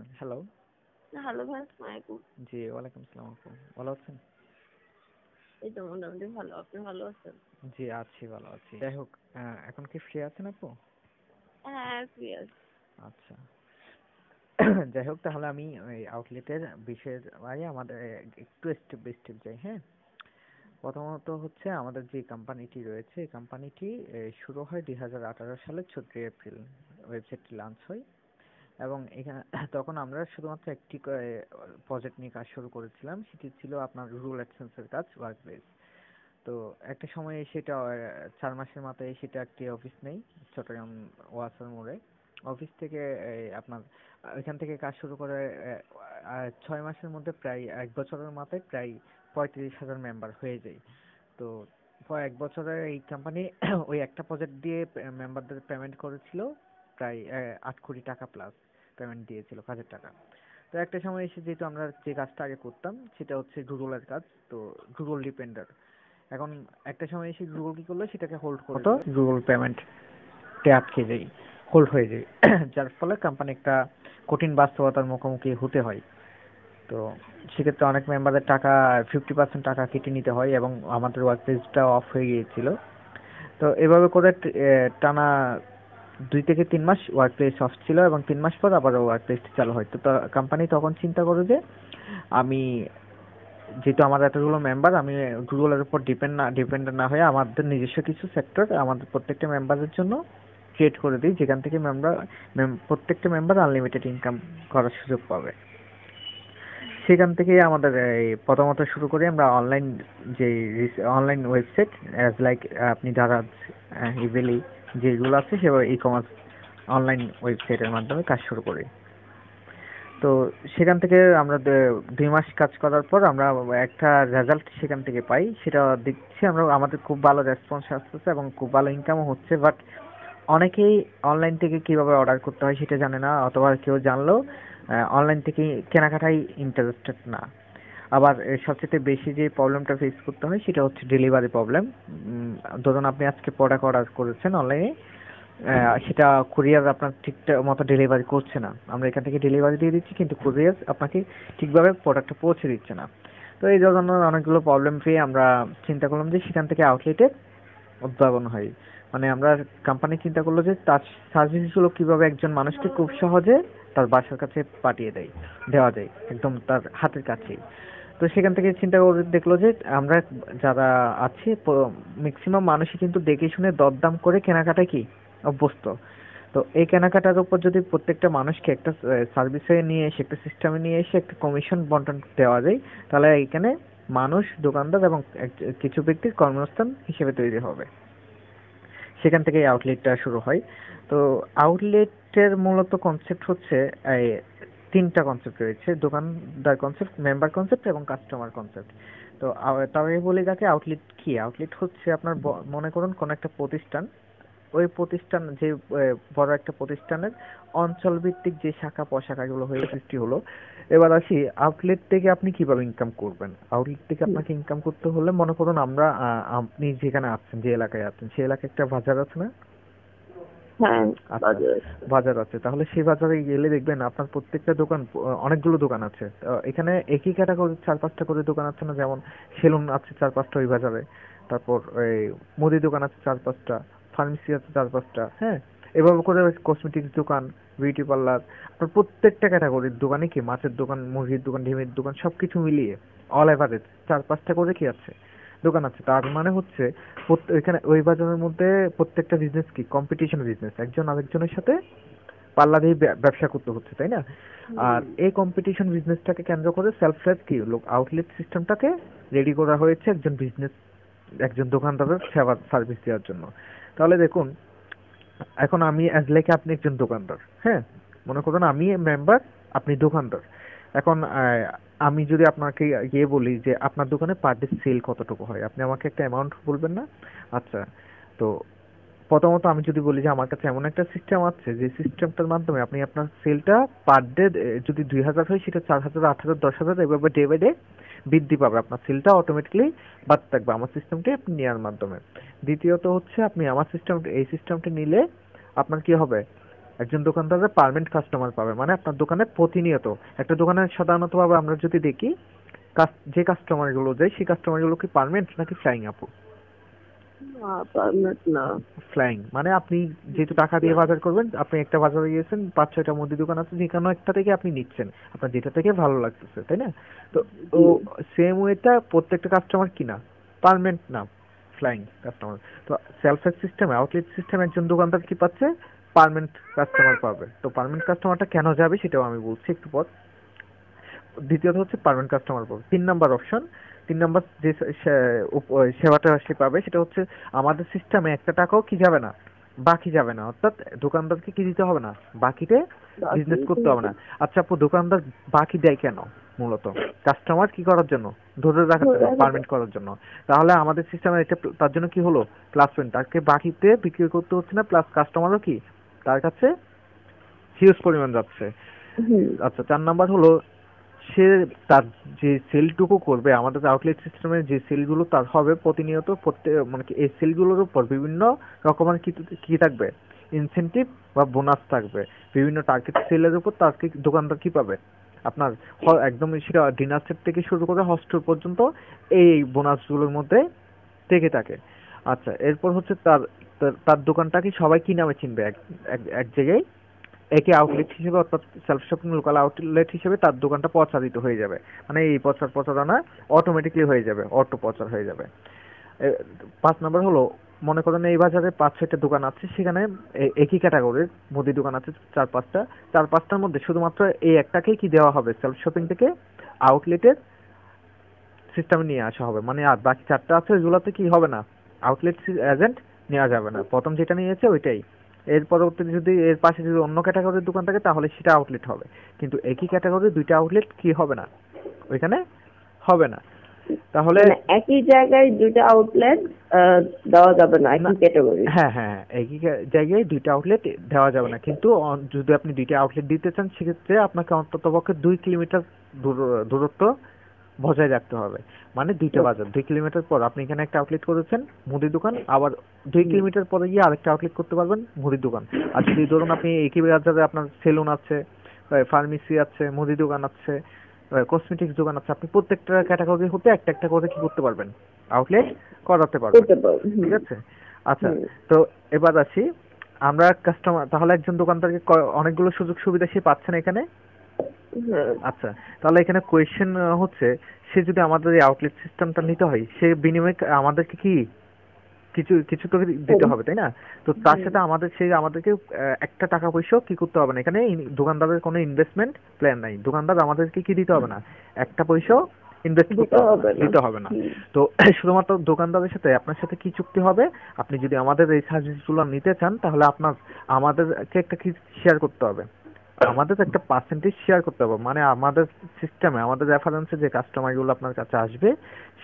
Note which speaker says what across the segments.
Speaker 1: হুম hello hello
Speaker 2: ভাই আসসালামাইকুম
Speaker 1: জি ওয়ালাইকুম আসসালাম আপু ভালো আছেন
Speaker 2: এই তো মোটামুটি ভালো আপনি ভালো আছেন
Speaker 1: জি আছি ভালো আছি যাই হোক এখন কি ফ্রি আছেন আপু
Speaker 2: হ্যাঁ ফ্রি আছি
Speaker 1: আচ্ছা যাই হোক তাহলে আমি ওই আউটলেটের বিশেষ আগে আমাদের একটু স্টেপ বাই স্টেপ যাই হ্যাঁ প্রথমত হচ্ছে আমাদের যে কোম্পানিটি রয়েছে এই কোম্পানিটি শুরু হয় দুই সালে ছত্রিশ এপ্রিল ওয়েবসাইটটি লঞ্চ হয় এবং এখানে তখন আমরা শুধুমাত্র একটি প্রজেক্ট নিয়ে কাজ শুরু করেছিলাম সেটি ছিল আপনার রুরাল এক্সচেঞ্জের কাজ ওয়ার্ক বেস তো একটা সময়ে সেটা চার মাসের মাথায় সেটা একটি অফিস নেই চট্টগ্রাম ওয়াসার মোড়ে অফিস থেকে আপনার ওইখান থেকে কাজ শুরু করে ছয় মাসের মধ্যে প্রায় এক বছরের মাথায় প্রায় পঁয়ত্রিশ হাজার মেম্বার হয়ে যায় তো এক বছরে এই কোম্পানি ওই একটা প্রজেক্ট দিয়ে মেম্বারদের পেমেন্ট করেছিল প্রায় আট কোটি টাকা প্লাস payment দিয়েছিল কাজের টাকা। তো একটা সময় এসে যেহেতু আমরা যে কাজটা আগে করতাম সেটা হচ্ছে Google এর কাজ, তো Google ডিপেন্ডার এখন একটা সময় এসে Google কি করলো সেটাকে hold করে Google payment তে আটকে যায়, hold হয়ে যায়। যার ফলে company একটা কঠিন বাস্তবতার মুখোমুখি হতে হয়। তো সেক্ষেত্রে অনেক মেম্বারদের টাকা ফিফটি পার্সেন্ট টাকা কেটে নিতে হয় এবং আমাদের ওয়ার্ক অফ হয়ে গিয়েছিল তো এভাবে করে টানা দুই থেকে তিন মাস ওয়ার্ক প্লেস অফ ছিল এবং তিন মাস পর আবার ওয়ার্ক চালু হয় তো কোম্পানি তখন চিন্তা করে যে আমি যেহেতু আমার এতগুলো মেম্বার আমি গুগলের উপর ডিপেন্ড না ডিপেন্ড না হয়ে আমাদের নিজস্ব কিছু সেক্টর আমাদের প্রত্যেকটা মেম্বারের জন্য ক্রিয়েট করে দিই যেখান থেকে মেম্বার প্রত্যেকটা মেম্বার আনলিমিটেড ইনকাম করার সুযোগ পাবে সেখান থেকে আমাদের এই প্রথমত শুরু করি আমরা অনলাইন যে অনলাইন ওয়েবসাইট অ্যাজ লাইক আপনি যারা ইভেলি যেগুলো আছে সেভাবে ই কমার্স অনলাইন ওয়েবসাইটের মাধ্যমে কাজ শুরু করি তো সেখান থেকে আমরা দুই মাস কাজ করার পর আমরা একটা রেজাল্ট সেখান থেকে পাই সেটা দেখছি আমরা আমাদের খুব ভালো রেসপন্স আসতেছে এবং খুব ভালো ইনকামও হচ্ছে বাট অনেকেই অনলাইন থেকে কিভাবে অর্ডার করতে হয় সেটা জানে না অথবা কেউ জানলেও অনলাইন থেকে কেনাকাটাই ইন্টারেস্টেড না আবার সবচেয়ে বেশি যে প্রবলেমটা ফেস করতে হয় সেটা হচ্ছে ডেলিভারি প্রবলেম ধরুন আপনি আজকে প্রোডাক্ট অর্ডার করেছেন অনলাইনে সেটা কুরিয়ার আপনার ঠিকঠাক মতো ডেলিভারি করছে না আমরা এখান থেকে ডেলিভারি দিয়ে দিচ্ছি কিন্তু কুরিয়ার আপনাকে ঠিকভাবে প্রোডাক্টটা পৌঁছে দিচ্ছে না তো এই জন্য অনেকগুলো প্রবলেম পেয়ে আমরা চিন্তা করলাম যে সেখান থেকে আউটলেটে উদ্ভাবন হয় মানে আমরা কোম্পানি চিন্তা করলো যে তার সার্ভিসগুলো কীভাবে একজন মানুষকে খুব সহজে তার বাসার কাছে পাঠিয়ে দেয় দেওয়া যায় একদম তার হাতের কাছেই তো সেখান থেকে চিন্তা করে দেখলো যে আমরা যারা আছি ম্যাক্সিমাম মানুষই কিন্তু দেখে শুনে দরদাম করে কেনাকাটা কি অভ্যস্ত তো এই কেনাকাটার উপর যদি প্রত্যেকটা মানুষকে একটা সার্ভিসে নিয়ে এসে একটা সিস্টেমে নিয়ে এসে একটা কমিশন বন্টন দেওয়া যায় তাহলে এখানে মানুষ দোকানদার এবং কিছু ব্যক্তির কর্মস্থান হিসেবে তৈরি হবে সেখান থেকে আউটলেটটা শুরু হয় তো আউটলেটের মূলত কনসেপ্ট হচ্ছে তিনটা কনসেপ্ট রয়েছে দোকানদার কনসেপ্ট মেম্বার কনসেপ্ট এবং কাস্টমার কনসেপ্ট তো তবে বলি যাকে আউটলেট কি আউটলেট হচ্ছে আপনার মনে করুন কোনো একটা প্রতিষ্ঠান ওই প্রতিষ্ঠান যে বড় একটা প্রতিষ্ঠানের অঞ্চল ভিত্তিক যে শাখা প্রশাখাগুলো হয়ে সৃষ্টি হলো এবার আসি আউটলেট থেকে আপনি কিভাবে ইনকাম করবেন আউটলেট থেকে আপনাকে ইনকাম করতে হলে মনে করুন আমরা আপনি যেখানে আছেন যে এলাকায় আছেন সেই এলাকায় একটা বাজার আছে না হ্যাঁ, আচ্ছা, বাজার আছে তাহলে সেই বাজারে গেলে দেখবেন আপনার প্রত্যেকটা দোকান অনেকগুলো দোকান আছে এখানে একই ক্যাটাগরির চার পাঁচটা করে দোকান আছে না যেমন সেলুন আছে চার পাঁচটা ওই বাজারে তারপর এই মুদি দোকান আছে চার পাঁচটা ফার্মেসি আছে চার পাঁচটা হ্যাঁ এভাবে করে কসমেটিক্স দোকান বিউটি পার্লার আপনার প্রত্যেকটা ক্যাটাগরির দোকানে কি মাছের দোকান মুরগির দোকান ডিমের দোকান সবকিছু মিলিয়ে অল এভারেজ চার পাঁচটা করে কি আছে দোকান আছে তার মানে হচ্ছে ওইখানে ওই বাজারের মধ্যে প্রত্যেকটা বিজনেস কি কম্পিটিশন বিজনেস একজন আরেকজনের সাথে পাল্লা দিয়ে ব্যবসা করতে হচ্ছে তাই না আর এই কম্পিটিশন বিজনেসটাকে কেন্দ্র করে সেলফ হেল্প কি লোক আউটলেট সিস্টেমটাকে রেডি করা হয়েছে একজন বিজনেস একজন দোকানদারের সেবা সার্ভিস দেওয়ার জন্য তাহলে দেখুন এখন আমি অ্যাজ লাইক আপনি একজন দোকানদার হ্যাঁ মনে করুন আমি মেম্বার আপনি দোকানদার এখন আমি যদি আপনাকে ইয়ে বলি যে আপনার দোকানে পার ডে সেল কতটুকু হয় আপনি আমাকে একটা অ্যামাউন্ট বলবেন না আচ্ছা তো প্রথমত আমি যদি বলি যে আমার কাছে এমন একটা সিস্টেম আছে যে সিস্টেমটার মাধ্যমে আপনি আপনার সেলটা পার ডে যদি দুই হাজার হয় সেটা চার হাজার আট হাজার দশ হাজার এভাবে ডে বাই ডে বৃদ্ধি পাবে আপনার সেলটা অটোমেটিকলি বাড়তে থাকবে আমার সিস্টেমটি আপনি নেওয়ার মাধ্যমে দ্বিতীয়ত হচ্ছে আপনি আমার সিস্টেম এই সিস্টেমটি নিলে আপনার কি হবে একজন দোকানদার পারমানেন্ট কাস্টমার পাবে মানে আপনার দোকানে প্রতিনিয়ত একটা দোকানে ভাবে আমরা যদি দেখি যে গুলো যায় সেই গুলো কি পারমানেন্ট নাকি ফ্লাইং আপু ফ্লাইং মানে আপনি যেহেতু টাকা দিয়ে বাজার করবেন আপনি একটা বাজারে গিয়েছেন পাঁচ ছয়টা মুদি দোকান আছে যেখানে একটা থেকে আপনি নিচ্ছেন আপনার যেটা থেকে ভালো লাগতেছে তাই না তো সেম ওয়েটা প্রত্যেকটা কাস্টমার কিনা পারমানেন্ট না ফ্লাইং কাস্টমার তো সেলফ সিস্টেম আউটলেট সিস্টেম একজন দোকানদার কি পাচ্ছে পারমানেন্ট কাস্টমার পাবে তো পারমানেন্ট কাস্টমারটা কেন যাবে সেটাও আমি বলছি একটু পর দ্বিতীয়ত হচ্ছে পারমানেন্ট কাস্টমার পাবে তিন নাম্বার অপশন তিন নাম্বার যে সেবাটা সে পাবে সেটা হচ্ছে আমাদের সিস্টেমে একটা টাকাও কি যাবে না বাকি যাবে না অর্থাৎ দোকানদারকে কি দিতে হবে না বাকিতে বিজনেস করতে হবে না আচ্ছা আপু দোকানদার বাকি দেয় কেন মূলত কাস্টমার কি করার জন্য ধরে রাখার জন্য পারমিট করার জন্য তাহলে আমাদের সিস্টেমের এটা তার জন্য কি হলো প্লাস পয়েন্ট তাকে বাকিতে বিক্রি করতে হচ্ছে না প্লাস কাস্টমারও কি তার কাছে হিউজ পরিমাণ যাচ্ছে আচ্ছা চার নাম্বার হলো সে তার যে সেলটুকু করবে আমাদের আউটলেট সিস্টেমের যে সেলগুলো তার হবে প্রতিনিয়ত প্রত্যেক মানে এই সেলগুলোর উপর বিভিন্ন রকমের কি থাকবে ইনসেন্টিভ বা বোনাস থাকবে বিভিন্ন টার্গেট সেলের উপর তার দোকানদার কি পাবে আপনার একদম সেটা ডিনার সেট থেকে শুরু করে হস্টেল পর্যন্ত এই বোনাসগুলোর মধ্যে থেকে থাকে আচ্ছা এরপর হচ্ছে তার তার দোকানটা কি সবাই কি নামে চিনবে এক জায়গায় একে আউটলেট হিসেবে অর্থাৎ সেলফ শপিং লোকাল আউটলেট হিসেবে তার দোকানটা প্রচারিত হয়ে যাবে মানে এই প্রচার প্রচারণা অটোমেটিকলি হয়ে যাবে অটো প্রচার হয়ে যাবে পাঁচ নম্বর হলো মনে করেন এই বাজারে পাঁচ ছয়টা দোকান আছে সেখানে একই ক্যাটাগরির মুদি দোকান আছে চার পাঁচটা চার পাঁচটার মধ্যে শুধুমাত্র এই একটাকেই কি দেওয়া হবে সেলফ শপিং থেকে আউটলেটের সিস্টেমে নিয়ে আসা হবে মানে আর বাকি চারটা আছে ওইগুলোতে কি হবে না আউটলেট এজেন্ট নেওয়া যাবে না প্রথম যেটা নিয়েছে ওইটাই এর পরবর্তীতে যদি এর পাশে যদি অন্য ক্যাটাগরির দোকান থাকে তাহলে সেটা আউটলেট হবে কিন্তু একই ক্যাটাগরির দুইটা আউটলেট কি হবে না ওইখানে হবে না তাহলে মানে
Speaker 2: একই জায়গায় দুইটা আউটলেট
Speaker 1: দেওয়া যাবে না একই ক্যাটাগরি হ্যাঁ হ্যাঁ একই জায়গায় দুইটা আউটলেট দেওয়া যাবে না কিন্তু যদি আপনি দুইটা আউটলেট দিতে চান সেক্ষেত্রে আপনাকে অন্ততপক্ষে দুই কিলোমিটার দূরত্ব বজায় রাখতে হবে মানে দুইটা বাজার দুই কিলোমিটার পর আপনি এখানে একটা আউটলেট করেছেন মুদির দোকান আবার দুই কিলোমিটার পরে গিয়ে আরেকটা আউটলেট করতে পারবেন মুদির দোকান আর যদি ধরুন আপনি একই বাজারে আপনার সেলুন আছে ফার্মেসি আছে মুদি দোকান আছে কসমেটিক্স দোকান আছে আপনি প্রত্যেকটা ক্যাটাগরি হতে একটা একটা করে কি করতে পারবেন আউটলেট করাতে পারবেন ঠিক আছে আচ্ছা তো এবার আসি আমরা কাস্টমার তাহলে একজন দোকানদারকে অনেকগুলো সুযোগ সুবিধা সে পাচ্ছেন এখানে হ্যাঁ। আচ্ছা তাহলে এখানে কোয়েশ্চেন হচ্ছে সে যদি আমাদের এই আউটলেট সিস্টেমটা নিতে হয় সে বিনিময়ে আমাদেরকে কি কিছু কিছু তো দিতে হবে তাই না তো তার সাথে আমাদের সেই আমাদেরকে একটা টাকা পয়সাও কি করতে হবে না এখানে দোকানদারের কোনো ইনভেস্টমেন্ট প্ল্যান নাই দোকানদার আমাদেরকে কি দিতে হবে না একটা পয়সাও ইনভেস্ট দিতে হবে না তো শুধুমাত্র দোকানদারের সাথে আপনার সাথে কি চুক্তি হবে আপনি যদি আমাদের এই সার্ভিসগুলো নিতে চান তাহলে আপনার আমাদেরকে একটা কি শেয়ার করতে হবে আমাদের একটা পার্সেন্টেজ শেয়ার করতে হবে মানে আমাদের সিস্টেমে আমাদের রেফারেন্সে যে কাস্টমার গুলো আপনার কাছে আসবে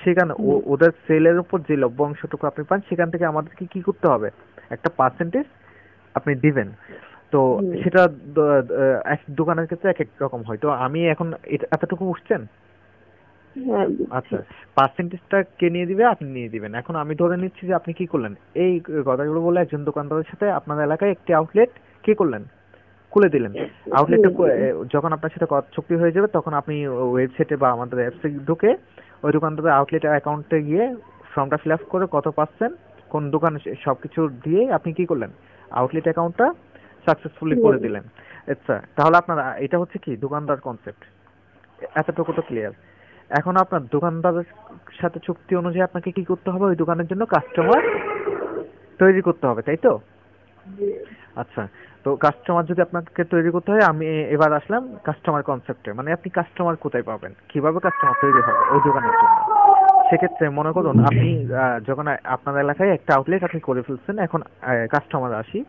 Speaker 1: সেখানে ওদের সেলের উপর যে লভ্যাংশটুকু আপনি পান সেখান থেকে আমাদেরকে কি করতে হবে একটা পার্সেন্টেজ আপনি দিবেন তো সেটা এক দোকানের ক্ষেত্রে এক এক রকম হয় তো আমি এখন এতটুকু উঠছেন হ্যাঁ, আচ্ছা পার্সেন্টেজটা কে নিয়ে দিবে আপনি নিয়ে দিবেন এখন আমি ধরে নিচ্ছি যে আপনি কি করলেন এই কথাগুলো বলে একজন দোকানদারের সাথে আপনার এলাকায় একটি আউটলেট কি করলেন খুলে দিলেন আউটলেট যখন আপনার সাথে চুক্তি হয়ে যাবে তখন আপনি ওয়েবসাইটে বা আমাদের অ্যাপসে ঢুকে ওই দোকানটাতে আউটলেট অ্যাকাউন্টে গিয়ে ফর্মটা ফিল আপ করে কত পাচ্ছেন কোন দোকান সব কিছু দিয়ে আপনি কি করলেন আউটলেট অ্যাকাউন্টটা সাকসেসফুলি করে দিলেন আচ্ছা তাহলে আপনার এটা হচ্ছে কি দোকানদার কনসেপ্ট এতটুকু তো ক্লিয়ার এখন আপনার দোকানদারের সাথে চুক্তি অনুযায়ী আপনাকে কি করতে হবে ওই দোকানের জন্য কাস্টমার তৈরি করতে হবে তাই তো আচ্ছা তো কাস্টমার যদি আপনাকে তৈরি করতে হয় আমি এবার আসলাম কাস্টমার কনসেপ্টে মানে আপনি কাস্টমার কোথায় পাবেন কিভাবে কাস্টমার তৈরি হবে ওই দোকানের জন্য সেক্ষেত্রে মনে করুন আপনি যখন আপনার এলাকায় একটা আউটলেট আপনি করে ফেলছেন এখন কাস্টমার আসি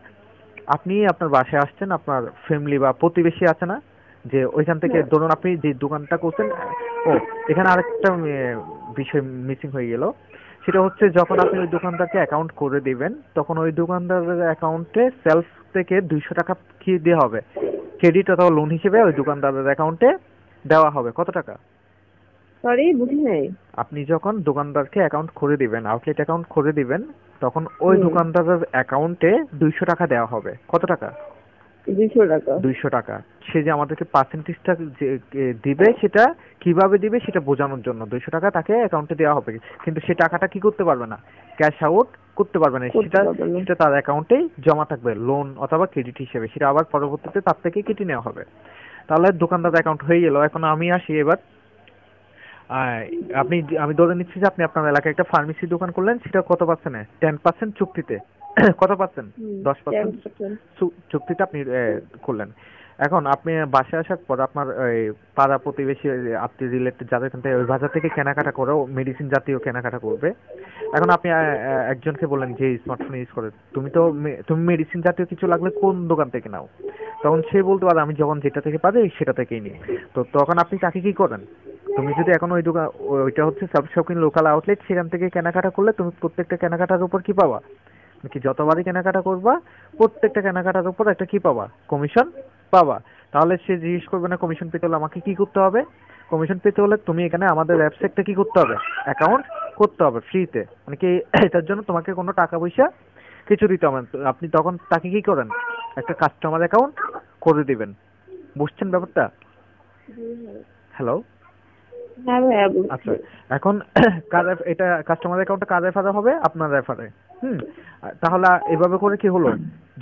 Speaker 1: আপনি আপনার বাসায় আসছেন আপনার ফ্যামিলি বা প্রতিবেশী আছে না যে ওইখান থেকে হ্যাঁ। ধরুন আপনি যে দোকানটা করছেন ও এখানে আরেকটা বিষয় মিসিং হয়ে গেল সেটা হচ্ছে যখন আপনি ওই দোকানদারকে অ্যাকাউন্ট করে দিবেন তখন ওই দোকানদারের অ্যাকাউন্টে সেলফ থেকে দুইশো টাকা কি দেওয়া হবে ক্রেডিট অথবা লোন হিসেবে ওই দোকানদারের অ্যাকাউন্টে দেওয়া হবে কত টাকা আপনি যখন দোকানদারকে অ্যাকাউন্ট খুলে দিবেন আউটলেট অ্যাকাউন্ট খুলে দিবেন তখন ওই দোকানদারের অ্যাকাউন্টে দুইশো টাকা দেওয়া হবে কত টাকা দুইশো টাকা সে যে আমাদেরকে পার্সেন্টেজটা দিবে সেটা কিভাবে দিবে সেটা বোঝানোর জন্য দুইশো টাকা তাকে অ্যাকাউন্টে দেওয়া হবে কিন্তু সে টাকাটা কি করতে পারবে না ক্যাশ আউট করতে পারবে না সেটা সেটা তার অ্যাকাউন্টেই জমা থাকবে লোন অথবা ক্রেডিট হিসেবে সেটা আবার পরবর্তীতে তার থেকে কেটে নেওয়া হবে তাহলে দোকানদার অ্যাকাউন্ট হয়ে গেল এখন আমি আসি এবার আপনি আমি ধরে নিচ্ছি যে আপনি আপনার এলাকায় একটা ফার্মেসি দোকান করলেন সেটা কত পার্সেন্টে টেন পার্সেন্ট চুক্তিতে কত পার্সেন্ট দশ পার্সেন্ট চুক্তিতে আপনি করলেন এখন আপনি বাসে আসার পর আপনার ওই পাড়া প্রতিবেশী আত্মীয় রিলেটেড যাদের এখান থেকে ওই বাজার থেকে কেনাকাটা করে মেডিসিন জাতীয় কেনাকাটা করবে এখন আপনি একজনকে বলেন যে স্মার্টফোন ইউজ করে তুমি তো তুমি মেডিসিন জাতীয় কিছু লাগলে কোন দোকান থেকে নাও তখন সে বলতে পারে আমি যখন যেটা থেকে পারি সেটা থেকেই নিই তো তখন আপনি তাকে কি করেন তুমি যদি এখন ওই দোকান ওইটা হচ্ছে সব শপিং লোকাল আউটলেট সেখান থেকে কেনাকাটা করলে তুমি প্রত্যেকটা কেনাকাটার উপর কি পাবা কি যতবারই কেনাকাটা করবা প্রত্যেকটা কেনাকাটার উপর একটা কি পাবা কমিশন পাবা তাহলে সে জিজ্ঞেস করবে না কমিশন পেতে হলে আমাকে কি করতে হবে কমিশন পেতে হলে তুমি এখানে আমাদের ওয়েবসাইটটা কি করতে হবে অ্যাকাউন্ট করতে হবে ফ্রিতে মানে কি এটার জন্য তোমাকে কোনো টাকা পয়সা কিছু দিতে হবে আপনি তখন তাকে কি করেন একটা কাস্টমার অ্যাকাউন্ট করে দিবেন বুঝছেন ব্যাপারটা হ্যালো হ্যাঁ আচ্ছা, এখন এটা কাস্টমার অ্যাকাউন্টটা কার রেফারে হবে আপনার রেফারে হুম তাহলে এভাবে করে কি হলো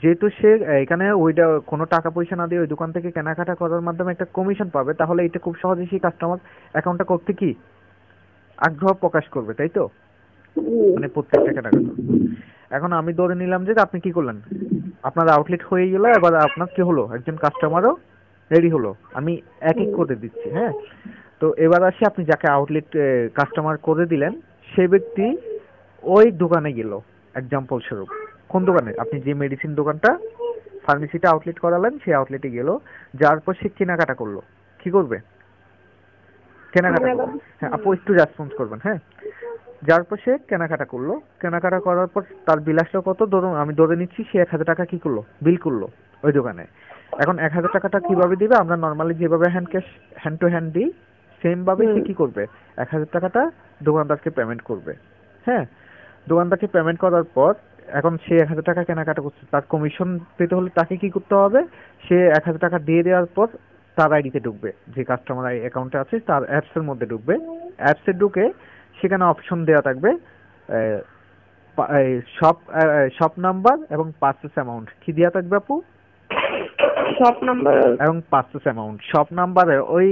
Speaker 1: যেহেতু সে এখানে ওইটা কোনো টাকা পয়সা না দিয়ে ওই দোকান থেকে কেনাকাটা করার মাধ্যমে একটা কমিশন পাবে তাহলে এটা খুব সহজে সেই কাস্টমার অ্যাকাউন্টটা করতে কি আগ্রহ প্রকাশ করবে তাই তো মানে প্রত্যেকটা কেনাকাটা এখন আমি ধরে নিলাম যে আপনি কি করলেন আপনার আউটলেট হয়ে গেল এবার আপনার কি হলো একজন কাস্টমারও রেডি হলো আমি এক এক করে দিচ্ছি হ্যাঁ তো এবার আসি আপনি যাকে আউটলেট কাস্টমার করে দিলেন সে ব্যক্তি ওই দোকানে গেল এক্সাম্পল স্বরূপ কোন দোকানে আপনি যে মেডিসিন দোকানটা ফার্মেসিটা আউটলেট করালেন সেই আউটলেটে গেল যার পর সে কেনাকাটা করলো কি করবে কেনাকাটা হ্যাঁ, আপু একটু রেসপন্স করবেন হ্যাঁ যার পর সে কেনাকাটা করলো কেনাকাটা করার পর তার বিল আসলো কত ধরুন আমি ধরে নিচ্ছি সে এক হাজার টাকা কি করলো বিল করলো ওই দোকানে এখন এক হাজার টাকাটা কিভাবে দিবে আমরা নর্মালি যেভাবে hand cash hand to hand দিই সেম ভাবে সে কি করবে এক হাজার টাকাটা দোকানদারকে পেমেন্ট করবে হ্যাঁ দোকানদারকে পেমেন্ট করার পর এখন সে এক হাজার টাকা কেনাকাটা করছে তার কমিশন পেতে হলে তাকে কি করতে হবে সে এক হাজার টাকা দিয়ে দেওয়ার পর তার আইডিতে ঢুকবে যে কাস্টমার অ্যাকাউন্টে আছে তার অ্যাপসের মধ্যে ঢুকবে অ্যাপসে ঢুকে সেখানে অপশন দেওয়া থাকবে সব শপ নাম্বার এবং পার্সেস অ্যামাউন্ট কি দেওয়া থাকবে আপু শপ নাম্বার এবং পার্সেস অ্যামাউন্ট শপ নাম্বারে ওই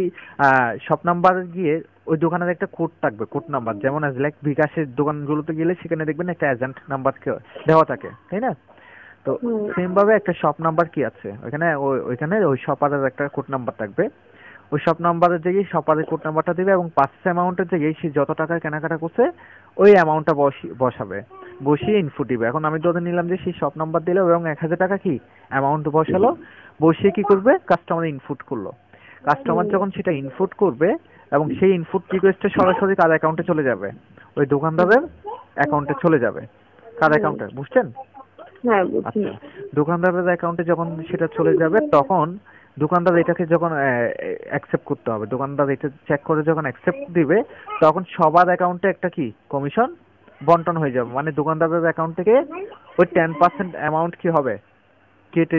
Speaker 1: শপ নাম্বারে গিয়ে ওই দোকানের একটা কোড থাকবে কোড নাম্বার যেমন অ্যাজ লাইক বিকাশের দোকানগুলোতে গেলে সেখানে দেখবেন একটা এজেন্ট নাম্বার দেওয়া থাকে তাই না তো সেম ভাবে একটা শপ নাম্বার কি আছে ওইখানে ওইখানে ওই শপারের একটা কোড নাম্বার থাকবে ওই শপ নাম্বারের জায়গায় শপারের কোড নাম্বারটা দেবে এবং পাঁচ অ্যামাউন্টের জায়গায় সে যত টাকার কেনাকাটা করছে ওই অ্যামাউন্টটা বসাবে বসিয়ে ইনফু দিবে এখন আমি ধরে নিলাম যে সেই শপ নাম্বার দিলো এবং এক হাজার টাকা কি অ্যামাউন্ট বসালো বসে কি করবে কাস্টমার ইনপুট করলো কাস্টমার যখন সেটা ইনপুট করবে এবং সেই ইনপুট রিকোয়েস্টটা সরাসরি কার অ্যাকাউন্টে চলে যাবে ওই দোকানদারের অ্যাকাউন্টে চলে যাবে কার অ্যাকাউন্টে বুঝছেন হ্যাঁ, আচ্ছা। দোকানদারের অ্যাকাউন্টে যখন সেটা চলে যাবে তখন দোকানদার এটাকে যখন অ্যাকসেপ্ট করতে হবে দোকানদার এটা চেক করে যখন অ্যাকসেপ্ট দিবে তখন সবার অ্যাকাউন্টে একটা কি কমিশন বন্টন হয়ে যাবে মানে দোকানদারের অ্যাকাউন্ট থেকে ওই টেন পার্সেন্ট অ্যামাউন্ট কি হবে কেটে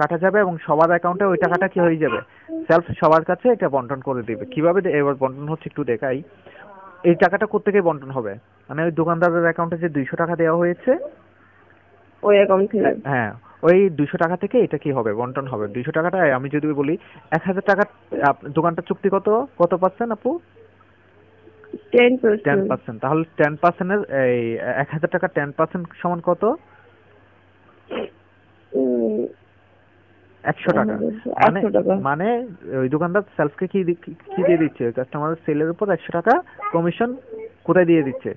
Speaker 1: কাটা যাবে এবং সবার অ্যাকাউন্টে ওই টাকাটা কি হয়ে যাবে সেলফ সবার কাছে এটা বন্টন করে দিবে কিভাবে এবার বন্টন হচ্ছে একটু দেখাই এই টাকাটা কোথেকে বন্টন হবে মানে ওই দোকানদারের অ্যাকাউন্টে যে দুইশো টাকা দেওয়া হয়েছে ওই অ্যাকাউন্ট হ্যাঁ ওই দুইশো টাকা থেকে এটা কি হবে বন্টন হবে দুইশো টাকাটা আমি যদি বলি এক হাজার টাকা দোকানটা চুক্তি কত কত পার্সেন্ট আপু টেন পার্সেন্ট তাহলে টেন পার্সেন্টের এই এক হাজার টাকা টেন পার্সেন্ট সমান কত
Speaker 2: মানে
Speaker 1: একশো টাকা মানে ওই দোকানদার কি কি দিয়ে দিচ্ছে সেলের উপর একশো টাকা কমিশন কোথায় দিয়ে দিচ্ছে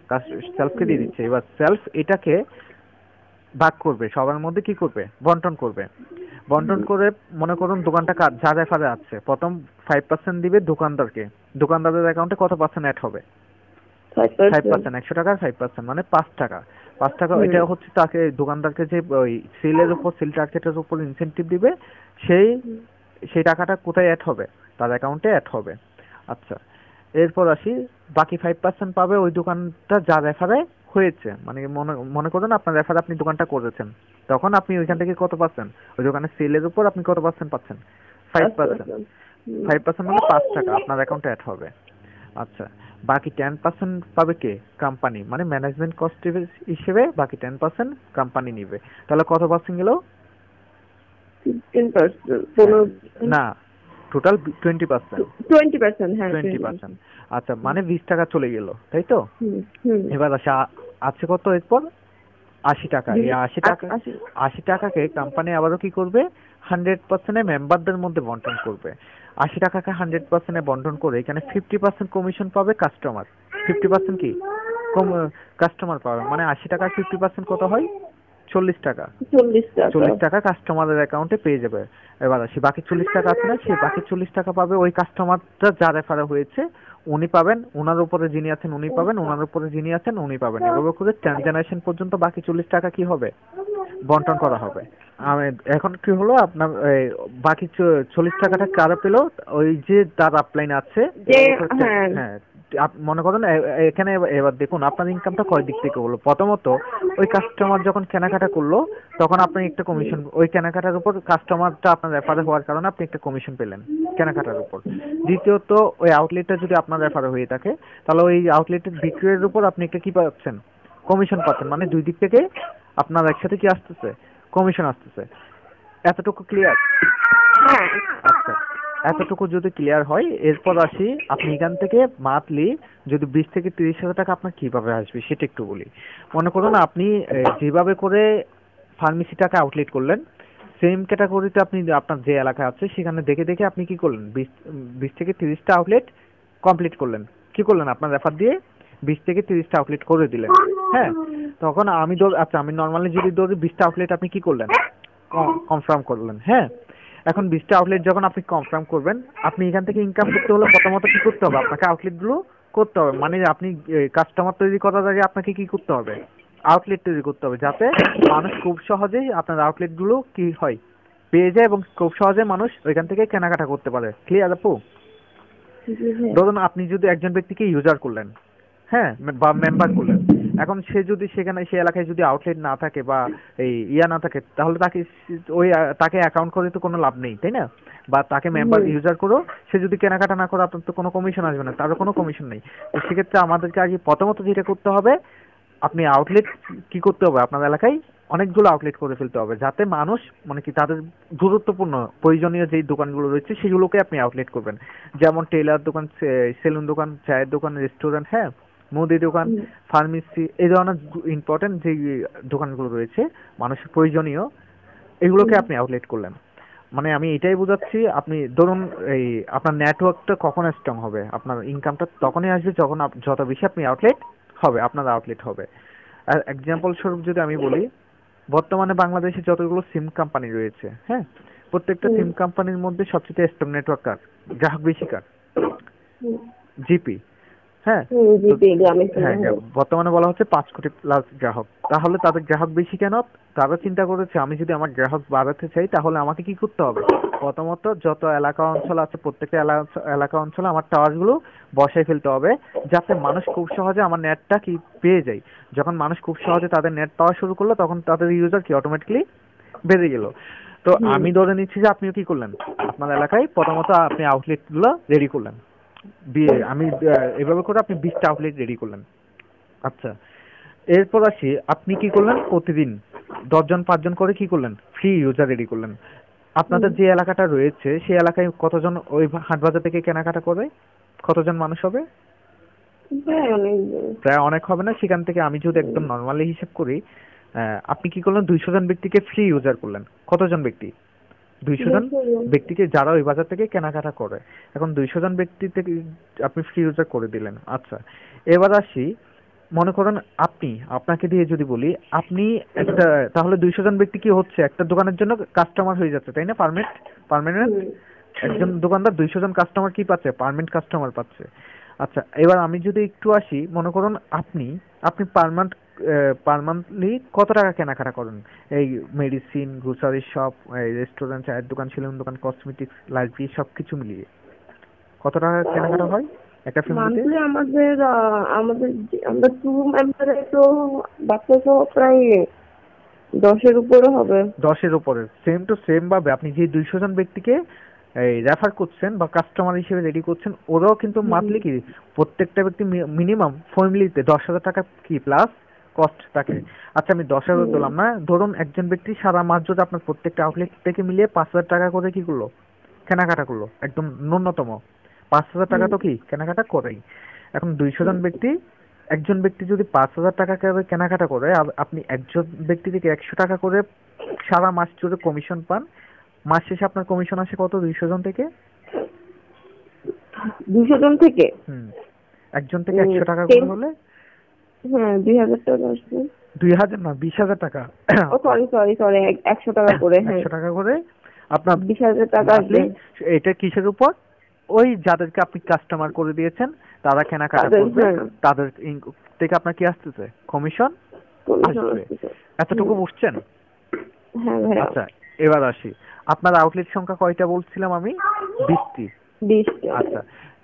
Speaker 1: দিয়ে দিচ্ছে এবার সেলফ এটাকে ভাগ করবে সবার মধ্যে কি করবে বন্টন করবে বন্টন করে মনে করুন দোকানটা ঝাড়ায় ফাড়ে আছে প্রথম ফাইভ পার্সেন্ট দিবে দোকানদারকে দোকানদারের অ্যাকাউন্টে কত পার্সেন্ট অ্যাড হবে ফাইভ পার্সেন্ট একশো টাকার ফাইভ পার্সেন্ট মানে পাঁচ টাকা পাঁচ টাকা এটা হচ্ছে তাকে দোকানদারকে যে ওই সেলের উপর সেল টার্গেটের উপর ইনসেন্টিভ দিবে সেই সেই টাকাটা কোথায় অ্যাড হবে তার অ্যাকাউন্টে অ্যাড হবে আচ্ছা এরপর আসি বাকি ফাইভ পার্সেন্ট পাবে ওই দোকানটা যা রেফারে হয়েছে মানে মনে মনে করুন আপনার রেফারে আপনি দোকানটা করেছেন তখন আপনি ওইখান থেকে কত পাচ্ছেন ওই দোকানের সেলের উপর আপনি কত পার্সেন্ট পাচ্ছেন ফাইভ পার্সেন্ট ফাইভ পার্সেন্ট মানে পাঁচ টাকা আপনার অ্যাকাউন্টে অ্যাড হবে আচ্ছা বাকি টেন পার্সেন্ট পাবে কে কোম্পানি মানে ম্যানেজমেন্ট কস্ট হিসেবে বাকি টেন পার্সেন্ট কোম্পানি নিবে তাহলে কত পার্সেন্ট গেল না total twenty percent
Speaker 2: twenty percent হ্যাঁ টোয়েন্টি পার্সেন্ট
Speaker 1: আচ্ছা মানে বিশ টাকা চলে গেল তাই তো এবার আসা আছে কত এরপর আশি টাকা আশি টাকা আশি টাকাকে কোম্পানি আবারও কি করবে হান্ড্রেড পার্সেন্ট মেম্বারদের মধ্যে বন্টন করবে আশি টাকাকে হান্ড্রেড পার্সেন্টে বন্টন করে এখানে ফিফটি পার্সেন্ট কমিশন পাবে কাস্টমার ফিফটি পার্সেন্ট কি কম কাস্টমার পাবে মানে আশি টাকার ফিফটি পার্সেন্ট কত হয় চল্লিশ টাকা চল্লিশ টাকা কাস্টমারের অ্যাকাউন্টে পেয়ে যাবে এবার আসি বাকি চল্লিশ টাকা আছে না সে বাকি চল্লিশ টাকা পাবে ওই কাস্টমারটা যা রেফারে হয়েছে উনি পাবেন ওনার আচ্ছা। উপরে যিনি আছেন উনি পাবেন ওনার উপরে যিনি আছেন উনি পাবেন এভাবে করে টেন জেনারেশন পর্যন্ত বাকি চল্লিশ টাকা কি হবে বন্টন করা হবে এখন কি হলো আপনার বাকি চল্লিশ টাকাটা কারা পেলো ওই যে তার আপলাইন আছে হ্যাঁ, হ্যাঁ মনে করেন এখানে এবার দেখুন আপনার ইনকামটা কয় দিক থেকে হলো প্রথমত ওই কাস্টমার যখন কেনাকাটা করলো তখন আপনি একটা কমিশন ওই কেনাকাটার উপর কাস্টমারটা আপনার রেফারে হওয়ার কারণে আপনি একটা কমিশন পেলেন কেনাকাটার উপর দ্বিতীয়ত ওই আউটলেটটা যদি আপনার রেফারে হয়ে থাকে তাহলে ওই আউটলেটের বিক্রয়ের উপর আপনি একটা কি পাচ্ছেন কমিশন পাচ্ছেন মানে দুই দিক থেকে আপনার একসাথে কি আসতেছে কমিশন আসতেছে এতটুকু ক্লিয়ার আচ্ছা এতটুকু যদি ক্লিয়ার হয় এরপর আসি আপনি এখান থেকে মান্থলি যদি বিশ থেকে তিরিশ হাজার টাকা আপনার কিভাবে আসবে সেটা একটু বলি মনে করুন আপনি যেভাবে করে ফার্মেসি টাকা আউটলেট করলেন সেম ক্যাটাগরিতে আপনি আপনার যে এলাকা আছে সেখানে দেখে দেখে আপনি কি করলেন বিশ বিশ থেকে তিরিশটা আউটলেট কমপ্লিট করলেন কি করলেন আপনার রেফার দিয়ে বিশ থেকে তিরিশটা আউটলেট করে দিলেন হ্যাঁ তখন আমি ধর আচ্ছা আমি নর্মালি যদি ধরি বিশটা আউটলেট আপনি কি করলেন হ্যাঁ। কনফার্ম করলেন হ্যাঁ এখন বিশটা আউটলেট যখন আপনি কনফার্ম করবেন আপনি এখান থেকে ইনকাম করতে হলে প্রথমত কি করতে হবে আপনাকে আউটলেটগুলো করতে হবে মানে আপনি কাস্টমার তৈরি করার আগে আপনাকে কি করতে হবে আউটলেট তৈরি করতে হবে যাতে মানুষ খুব সহজেই আপনার আউটলেটগুলো কি হয় পেয়ে যায় এবং খুব সহজে মানুষ ওইখান থেকে কেনাকাটা করতে পারে ক্লিয়ার আপু হ্যাঁ। ধরুন আপনি যদি একজন ব্যক্তিকে ইউজার করলেন হ্যাঁ বা মেম্বার করলেন এখন সে যদি সেখানে সে এলাকায় যদি আউটলেট না থাকে বা এই ইয়া না থাকে তাহলে তাকে ওই তাকে অ্যাকাউন্ট করে তো কোনো লাভ নেই তাই না বা তাকে মেম্বার ইউজার করো সে যদি কেনাকাটা না করে আপনার তো কোনো কমিশন আসবে না তারও কোনো কমিশন নেই তো সেক্ষেত্রে আমাদেরকে আগে প্রথমত যেটা করতে হবে আপনি আউটলেট কি করতে হবে আপনার এলাকায় অনেকগুলো আউটলেট করে ফেলতে হবে যাতে মানুষ মানে কি তাদের গুরুত্বপূর্ণ প্রয়োজনীয় যেই দোকানগুলো রয়েছে সেগুলোকে আপনি আউটলেট করবেন যেমন টেলার দোকান সেলুন দোকান চায়ের দোকান রেস্টুরেন্ট হ্যাঁ মুদি দোকান ফার্মেসি এই ধরনের ইম্পর্টেন্ট যে দোকানগুলো রয়েছে মানুষের প্রয়োজনীয় এগুলোকে আপনি আউটলেট করলেন মানে আমি এটাই বোঝাচ্ছি আপনি ধরুন এই আপনার নেটওয়ার্কটা কখন স্ট্রং হবে আপনার ইনকামটা তখনই আসবে যখন যত বেশি আপনি আউটলেট হবে আপনার আউটলেট হবে আর এক্সাম্পল স্বরূপ যদি আমি বলি বর্তমানে বাংলাদেশে যতগুলো সিম কোম্পানি রয়েছে হ্যাঁ প্রত্যেকটা সিম কোম্পানির মধ্যে সবচেয়ে স্ট্রং নেটওয়ার্ক কার গ্রাহক বেশি কার জিপি হ্যাঁ, হ্যাঁ বর্তমানে বলা হচ্ছে পাঁচ কোটি প্লাস গ্রাহক তাহলে তাদের গ্রাহক বেশি কেন তারা চিন্তা করেছে আমি যদি আমার গ্রাহক বাড়াতে চাই তাহলে আমাকে কি করতে হবে প্রথমত যত এলাকা অঞ্চল আছে প্রত্যেকটা এলাকা অঞ্চলে আমার টাওয়ার গুলো বসায় ফেলতে হবে যাতে মানুষ খুব সহজে আমার নেটটা কি পেয়ে যায় যখন মানুষ খুব সহজে তাদের নেট পাওয়া শুরু করলো তখন তাদের ইউজার কি অটোমেটিকলি বেড়ে গেল তো আমি ধরে নিচ্ছি যে আপনিও কি করলেন আপনার এলাকায় প্রথমত আপনি আউটলেট গুলো রেডি করলেন বিয়ে আমি এভাবে করে আপনি বিশটা আউটলেট রেডি করলেন আচ্ছা এরপর আসি আপনি কি করলেন প্রতিদিন দশজন পাঁচজন করে কি করলেন ফ্রি ইউজার রেডি করলেন আপনাদের যে এলাকাটা রয়েছে সেই এলাকায় কতজন ওই হাটবাজার থেকে কেনাকাটা করবে কতজন মানুষ হবে হ্যাঁ, প্রায় অনেক হবে না সেখান থেকে আমি যদি একদম নর্মালি হিসাব করি আপনি কি করলেন দুইশো জন ব্যক্তিকে ফ্রি ইউজার করলেন কতজন ব্যক্তি দুইশো জন ব্যক্তিকে যারা ওই বাজার থেকে কেনাকাটা করে এখন দুইশো জন ব্যক্তি থেকে আপনি ফ্রি ফিউচার করে দিলেন আচ্ছা এবার আসি মনে করেন আপনি আপনাকে দিয়ে যদি বলি আপনি একটা তাহলে দুইশো জন ব্যক্তি কি হচ্ছে একটা দোকানের জন্য কাস্টমার হয়ে যাচ্ছে তাই না পারমেন্ট পারমানেন্ট একজন দোকানদার দুইশো জন কাস্টমার কি পাচ্ছে পারমানেন্ট কাস্টমার পাচ্ছে আচ্ছা এবার আমি যদি একটু আসি মনে করুন আপনি আপনি পারমানেন্ট পার মান্থলি কত টাকা কেনাকাটা করেন এই মেডিসিন গ্রোসারি শপ রেস্টুরেন্ট চায়ের দোকান সেলুন দোকান কসমেটিক্স লাইব্রেরি সব কিছু মিলিয়ে কত টাকা কেনাকাটা হয় একটা ফ্যামিলিতে
Speaker 2: আমাদের আমাদের আমরা টু মেম্বারে তো বাচ্চা সহ
Speaker 1: প্রায় দশের উপরে হবে দশের উপরে সেম টু সেম ভাবে আপনি যে দুইশো জন ব্যক্তিকে এই রেফার করছেন বা কাস্টমার হিসেবে রেডি করছেন ওরাও কিন্তু মান্থলি কি প্রত্যেকটা ব্যক্তি মিনিমাম ফ্যামিলিতে দশ হাজার টাকা কি প্লাস কস্ট থাকে আচ্ছা আমি দশ হাজার দিলাম না হ্যাঁ? ধরুন একজন ব্যক্তি সারা মাস যদি আপনার প্রত্যেকটা আউটলেট থেকে মিলিয়ে পাঁচ হাজার টাকা করে কি করলো কেনাকাটা করলো একদম ন্যূনতম পাঁচ হাজার টাকা তো কি কেনাকাটা করেই এখন দুইশো জন ব্যক্তি একজন ব্যক্তি যদি পাঁচ হাজার টাকা করে কেনাকাটা করে আপনি একজন ব্যক্তি থেকে একশো টাকা করে সারা মাস জুড়ে কমিশন পান মাস শেষে আপনার কমিশন আসে কত দুইশো জন থেকে দুইশো জন থেকে হুম একজন থেকে একশো টাকা করে হলে হ্যাঁ, হ্যাঁ। ওই যাদেরকে আপনি কাস্টমার করে দিয়েছেন তারা কেনাকাটা তাদের হ্যাঁ। থেকে আপনার কি আসতেছে কমিশন এতটুকু বুঝছেন আচ্ছা এবার আসি আপনার আউটলেট সংখ্যা কয়টা বলছিলাম আমি বিশটি আচ্ছা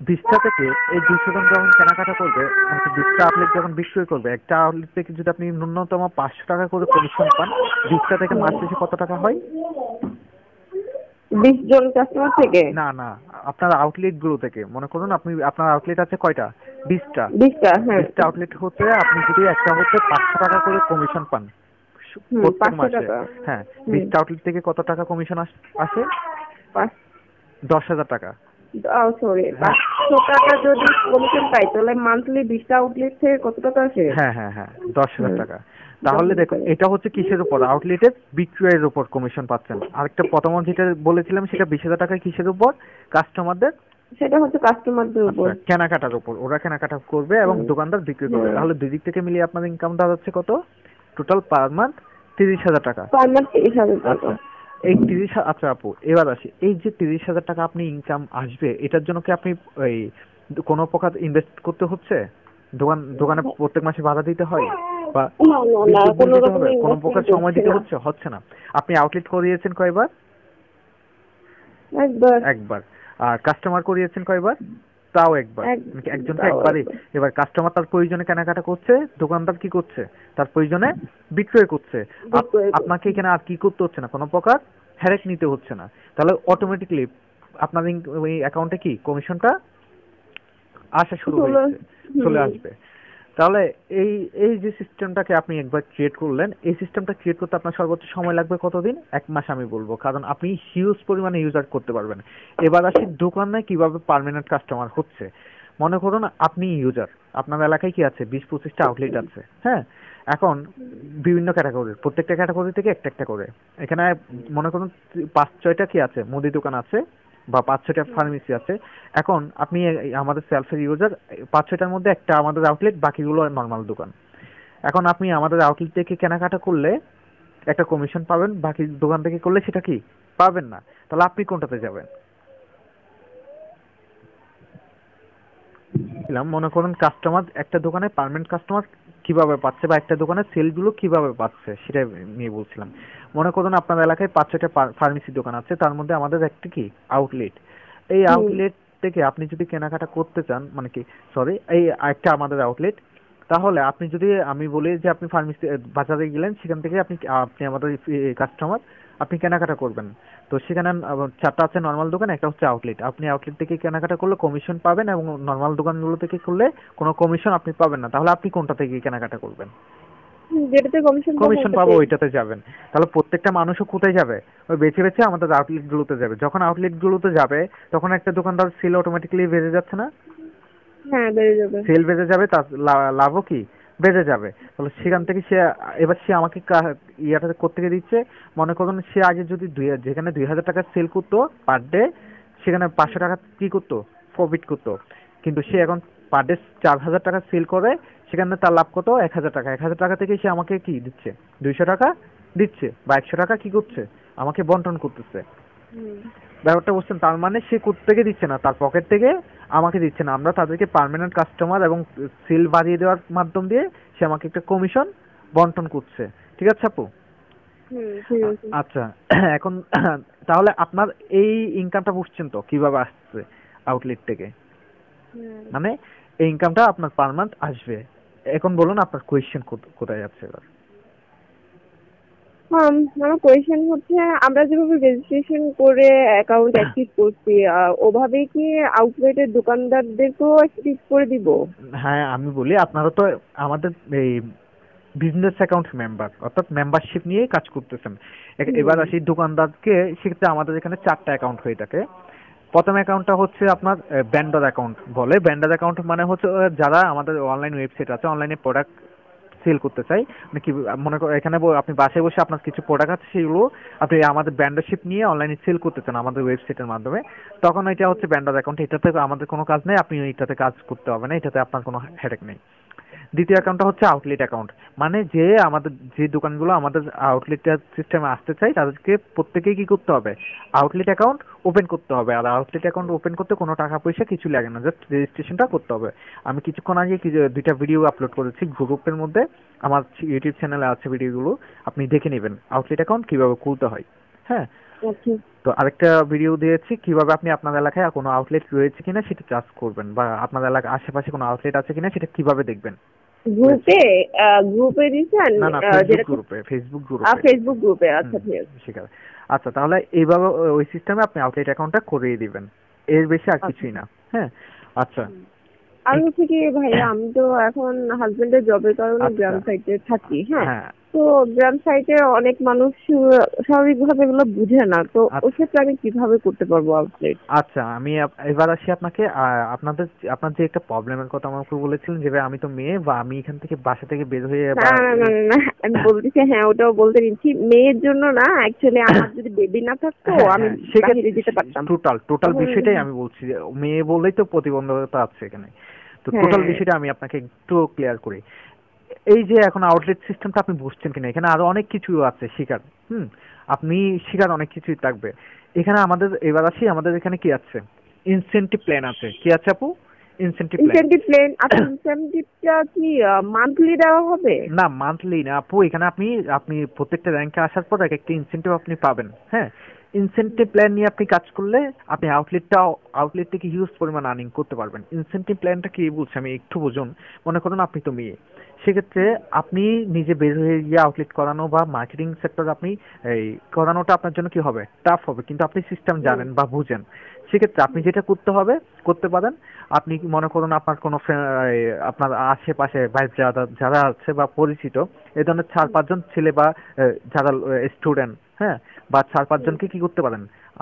Speaker 1: বিশটা থেকে এই দুশো জন যখন কেনাকাটা করবে মানে বিশটা আপনি যখন বিশ করবে একটা আউটলেট থেকে যদি আপনি ন্যূনতম পাঁচশো টাকা করে কমিশন পান বিশটা থেকে মাস শেষে কত টাকা হয় বিশ জন কাস্টমার থেকে না না আপনার আউটলেট গুলো থেকে মনে করুন আপনি আপনার আউটলেট আছে কয়টা বিশটা বিশটা হ্যাঁ বিশটা আউটলেট হতে আপনি যদি একটা হতে পাঁচশো টাকা করে কমিশন পান প্রত্যেক মাসে হ্যাঁ বিশটা আউটলেট থেকে কত টাকা কমিশন আসে দশ হাজার টাকা সরি
Speaker 2: পাঁচশো টাকা যদি কমিশন পাই তাহলে মান্থলি বিশটা আউটলেট থেকে কত টাকা আসে হ্যাঁ
Speaker 1: হ্যাঁ হ্যাঁ দশ হাজার টাকা তাহলে এটা হচ্ছে কিসের উপর আউটলেটের বিক্রয়ের উপর কমিশন পাচ্ছেন আরেকটা প্রথম যেটা বলেছিলাম সেটা বিশ হাজার টাকা কিসের উপর কাস্টমারদের সেটা হচ্ছে কাস্টমারদের আচ্ছা, উপর কেনাকাটার উপর ওরা কেনাকাটা করবে এবং দোকানদার বিক্রি করবে তাহলে দুই দিক থেকে মিলিয়ে আপনার ইনকাম দাঁড়াচ্ছে কত টোটাল পার মান্থ তিরিশ হাজার টাকা পার মান্থ তিরিশ
Speaker 2: হাজার টাকা আচ্ছা।
Speaker 1: এই তিরিশ আচ্ছা আপু এবার আসি এই যে তিরিশ হাজার টাকা আপনি ইনকাম আসবে এটার জন্য কি আপনি এই কোন প্রকার ইনভেস্ট করতে হচ্ছে দোকান দোকানে প্রত্যেক মাসে ভাড়া দিতে হয় বা কোন প্রকার সময় দিতে হচ্ছে হচ্ছে না আপনি আউটলেট করিয়েছেন কয়বার একবার একবার আর কাস্টমার করিয়েছেন কয়বার তাও একবার মানে একজন একবারই এবার কাস্টমার তার প্রয়োজনে কেনাকাটা করছে দোকানদার কি করছে তার প্রয়োজনে বিক্রয় করছে আপনাকে এখানে আর কি করতে হচ্ছে না কোনো প্রকার হ্যারেক নিতে হচ্ছে না তাহলে অটোমেটিকলি আপনার ওই অ্যাকাউন্টে কি কমিশনটা আসা শুরু হয়েছে চলে আসবে তাহলে এই এই যে সিস্টেমটাকে আপনি একবার ক্রিয়েট করলেন এই সিস্টেমটা ক্রিয়েট করতে আপনার সর্বোচ্চ সময় লাগবে কতদিন এক মাস আমি বলবো কারণ আপনি হিউজ পরিমাণে ইউজার করতে পারবেন এবার আসি দোকানে কিভাবে পারমানেন্ট কাস্টমার হচ্ছে মনে করুন আপনি ইউজার আপনার এলাকায় কি আছে বিশ পঁচিশটা আউটলেট আছে হ্যাঁ এখন বিভিন্ন ক্যাটাগরির প্রত্যেকটা ক্যাটাগরি থেকে একটা একটা করে এখানে মনে করুন পাঁচ ছয়টা কি আছে মুদি দোকান আছে বা পাঁচ ছটা ফার্মেসি আছে এখন আপনি আমাদের সেলফের ইউজার পাঁচ ছটার মধ্যে একটা আমাদের আউটলেট বাকিগুলো নর্মাল দোকান এখন আপনি আমাদের আউটলেট থেকে কেনাকাটা করলে একটা কমিশন পাবেন বাকি দোকান থেকে করলে সেটা কি পাবেন না তাহলে আপনি কোনটাতে যাবেন মনে করেন কাস্টমার একটা দোকানে পারমানেন্ট কাস্টমার কিভাবে পাচ্ছে বা একটা দোকানের সেলগুলো কিভাবে পাচ্ছে সেটা নিয়ে বলছিলাম মনে করুন আপনার এলাকায় পাঁচ ছয়টা ফার্মেসি দোকান আছে তার মধ্যে আমাদের একটি কি আউটলেট এই আউটলেট থেকে আপনি যদি কেনাকাটা করতে চান মানে কি সরি এই একটা আমাদের আউটলেট তাহলে আপনি যদি আমি বলি যে আপনি ফার্মেসি বাজারে গেলেন সেখান থেকে আপনি আপনি আমাদের কাস্টমার আপনি কেনাকাটা করবেন তো সেখানে চারটা আছে নর্মাল দোকান একটা হচ্ছে আউটলেট আপনি আউটলেট থেকে কেনাকাটা করলে কমিশন পাবেন এবং নর্মাল দোকানগুলো থেকে করলে কোনো কমিশন আপনি পাবেন না তাহলে আপনি কোনটা থেকে কেনাকাটা করবেন কমিশন পাবো ওইটাতে যাবেন তাহলে প্রত্যেকটা মানুষও কোথায় যাবে ওই বেছে বেছে আমাদের আউটলেটগুলোতে যাবে যখন আউটলেটগুলোতে যাবে তখন একটা দোকানদার সেল অটোমেটিকলি বেড়ে যাচ্ছে না সেল
Speaker 2: হ্যাঁ,
Speaker 1: বেড়ে যাবে তার লাভও কি বেড়ে যাবে তাহলে সেখান থেকে সে এবার সে আমাকে ইয়াটা গিয়ে দিচ্ছে মনে করুন সে আগে যদি দুই যেখানে দুই হাজার টাকা সেল করতো পার ডে সেখানে পাঁচশো টাকা কি করতো প্রফিট করতো কিন্তু সে এখন পার ডে চার হাজার টাকা সেল করে সেখানে তার লাভ কত এক হাজার টাকা এক হাজার টাকা থেকে সে আমাকে কি দিচ্ছে দুইশো টাকা দিচ্ছে বা একশো টাকা কি করছে আমাকে বন্টন করতেছে ব্যাপারটা বুঝছেন তার মানে সে থেকে দিচ্ছে না তার পকেট থেকে আমাকে দিচ্ছে না আমরা তাদেরকে পারমানেন্ট কাস্টমার এবং সিল বাড়িয়ে দেওয়ার মাধ্যম দিয়ে সে আমাকে একটা কমিশন বন্টন করছে ঠিক আছে আপু আচ্ছা এখন তাহলে আপনার এই ইনকামটা বুঝছেন তো কিভাবে আসছে আউটলেট থেকে মানে এই ইনকামটা আপনার পার মান্থ আসবে এখন বলুন আপনার কোয়েশ্চেন কোথায় যাচ্ছে এবার
Speaker 2: আমার কোয়েশ্চেন হচ্ছে আমরা যেভাবে রেজিস্ট্রেশন করে অ্যাকাউন্ট অ্যাক্টিভ করছি ওভাবে কি আউটলেটের দোকানদারদেরকেও অ্যাক্টিভ করে
Speaker 1: দিব হ্যাঁ আমি বলি আপনারা তো আমাদের এই বিজনেস অ্যাকাউন্ট মেম্বার অর্থাৎ মেম্বারশিপ নিয়েই কাজ করতেছেন এবার আসি দোকানদারকে সেক্ষেত্রে আমাদের এখানে চারটা অ্যাকাউন্ট হয়ে থাকে প্রথম অ্যাকাউন্টটা হচ্ছে আপনার ব্যান্ডার অ্যাকাউন্ট বলে ব্যান্ডার অ্যাকাউন্ট মানে হচ্ছে যারা আমাদের অনলাইন ওয়েবসাইট আছে অনলাইনে প্রোডাক্ট সেল করতে চাই মানে কি মনে করেন এখানে আপনি বাসায় বসে আপনার কিছু প্রোডাক্ট আছে সেগুলো আপনি আমাদের ব্যান্ডারশিপ নিয়ে অনলাইনে সেল করতে চান আমাদের ওয়েবসাইটের মাধ্যমে তখন এটা হচ্ছে ব্যান্ডার অ্যাকাউন্ট এটাতে আমাদের কোনো কাজ নেই আপনি এটাতে কাজ করতে হবে না এটাতে আপনার কোনো হেডেক নেই দ্বিতীয় অ্যাকাউন্টটা হচ্ছে আউটলেট অ্যাকাউন্ট মানে যে আমাদের যে দোকানগুলো আমাদের আউটলেট সিস্টেমে আসতে চাই তাদেরকে প্রত্যেকেই কি করতে হবে আউটলেট অ্যাকাউন্ট ওপেন করতে হবে আর আউটলেট অ্যাকাউন্ট ওপেন করতে কোনো টাকা পয়সা কিছু লাগে না জাস্ট রেজিস্ট্রেশনটা করতে হবে আমি কিছুক্ষণ আগে দুইটা ভিডিও আপলোড করেছি গ্রুপের মধ্যে আমার ইউটিউব চ্যানেলে আছে ভিডিওগুলো আপনি দেখে নেবেন আউটলেট অ্যাকাউন্ট কিভাবে খুলতে হয় হ্যাঁ তো আরেকটা ভিডিও দিয়েছি কিভাবে আপনি আপনার এলাকায় আর কোনো আউটলেট রয়েছে কিনা সেটা চার্জ করবেন বা আপনার এলাকার আশেপাশে কোনো আউটলেট আছে কিনা সেটা কিভাবে দেখবেন
Speaker 2: গ্রুপে গ্রুপে দিছেন ফেসবুক গ্রুপে ফেসবুক গ্রুপে আচ্ছা
Speaker 1: ঠিক আছে আচ্ছা তাহলে এইভাবে ওই সিস্টেমে আপনি আউটলেট অ্যাকাউন্টটা করিয়ে দিবেন এর বেশি আর আচ্ছা। কিছুই না হ্যাঁ আচ্ছা
Speaker 2: আমি হচ্ছে কি ভাইয়া আমি তো এখন হাজবেন্ডের জবের কারণে আচ্ছা। গ্রাম
Speaker 1: সাইডে থাকি হ্যাঁ, হ্যাঁ।
Speaker 2: তো গ্রাম সাইডে অনেক মানুষ স্বাভাবিকভাবে এগুলো বুঝে না তো আচ্ছা। ওক্ষেত্রে আমি কিভাবে
Speaker 1: করতে পারবো আপডেট আচ্ছা আমি এবার আসি আপনাকে আপনাদের আপনার যে একটা প্রবলেমের কথা আমাকে বলেছিলেন যে আমি তো মেয়ে বা আমি এখান থেকে বাসা থেকে বের হয়ে না না
Speaker 2: না আমি বলতেছি হ্যাঁ ওটাও বলতে নিচ্ছি মেয়ের জন্য না অ্যাকচুয়ালি আমার যদি বেবি না থাকতো হ্যাঁ, হ্যাঁ, আমি বাইরে
Speaker 1: হ্যাঁ, যেতে পারতাম টোটাল টোটাল বিষয়টাই আমি বলছি মেয়ে বলেই তো প্রতিবন্ধকতা আছে এখানে
Speaker 2: তো টোটাল বিষয়টা
Speaker 1: আমি আপনাকে একটু ক্লিয়ার করি এই যে এখন আউটলেট সিস্টেমটা আপনি বুঝছেন কিনা এখানে আরো অনেক কিছু আছে শিকার হুম আপনি শিকার অনেক কিছুই থাকবে এখানে আমাদের এবার আসি আমাদের এখানে কি আছে ইনসেন্টিভ প্ল্যান আছে কি আছে আপু ইনসেন্টিভ ইনসেন্টিভ প্ল্যান আপনি ইনসেন্টিভটা কি মান্থলি দেওয়া হবে না মান্থলি না আপু এখানে আপনি আপনি প্রত্যেকটা র্যাঙ্কে আসার পর এক একটা ইনসেন্টিভ আপনি পাবেন হ্যাঁ ইনসেন্টিভ প্ল্যান নিয়ে আপনি কাজ করলে আপনি আউটলেটটা আউটলেট থেকে হিউজ পরিমাণ আর্নিং করতে পারবেন ইনসেন্টিভ প্ল্যানটা কি বলছি আমি একটু বুঝুন মনে করুন আপনি তো মেয়ে সেক্ষেত্রে আপনি নিজে বের হয়ে গিয়ে আউটলেট করানো বা মার্কেটিং সেক্টর আপনি এই করানোটা আপনার জন্য কি হবে টাফ হবে কিন্তু আপনি সিস্টেম জানেন বা বুঝেন সেক্ষেত্রে আপনি যেটা করতে হবে করতে পারেন আপনি মনে করুন আপনার কোনো আপনার আশেপাশে ভাই যারা যারা আছে বা পরিচিত এ ধরনের চার পাঁচজন ছেলে বা যারা স্টুডেন্ট হ্যাঁ বা চার পাঁচজনকে কি করতে পারেন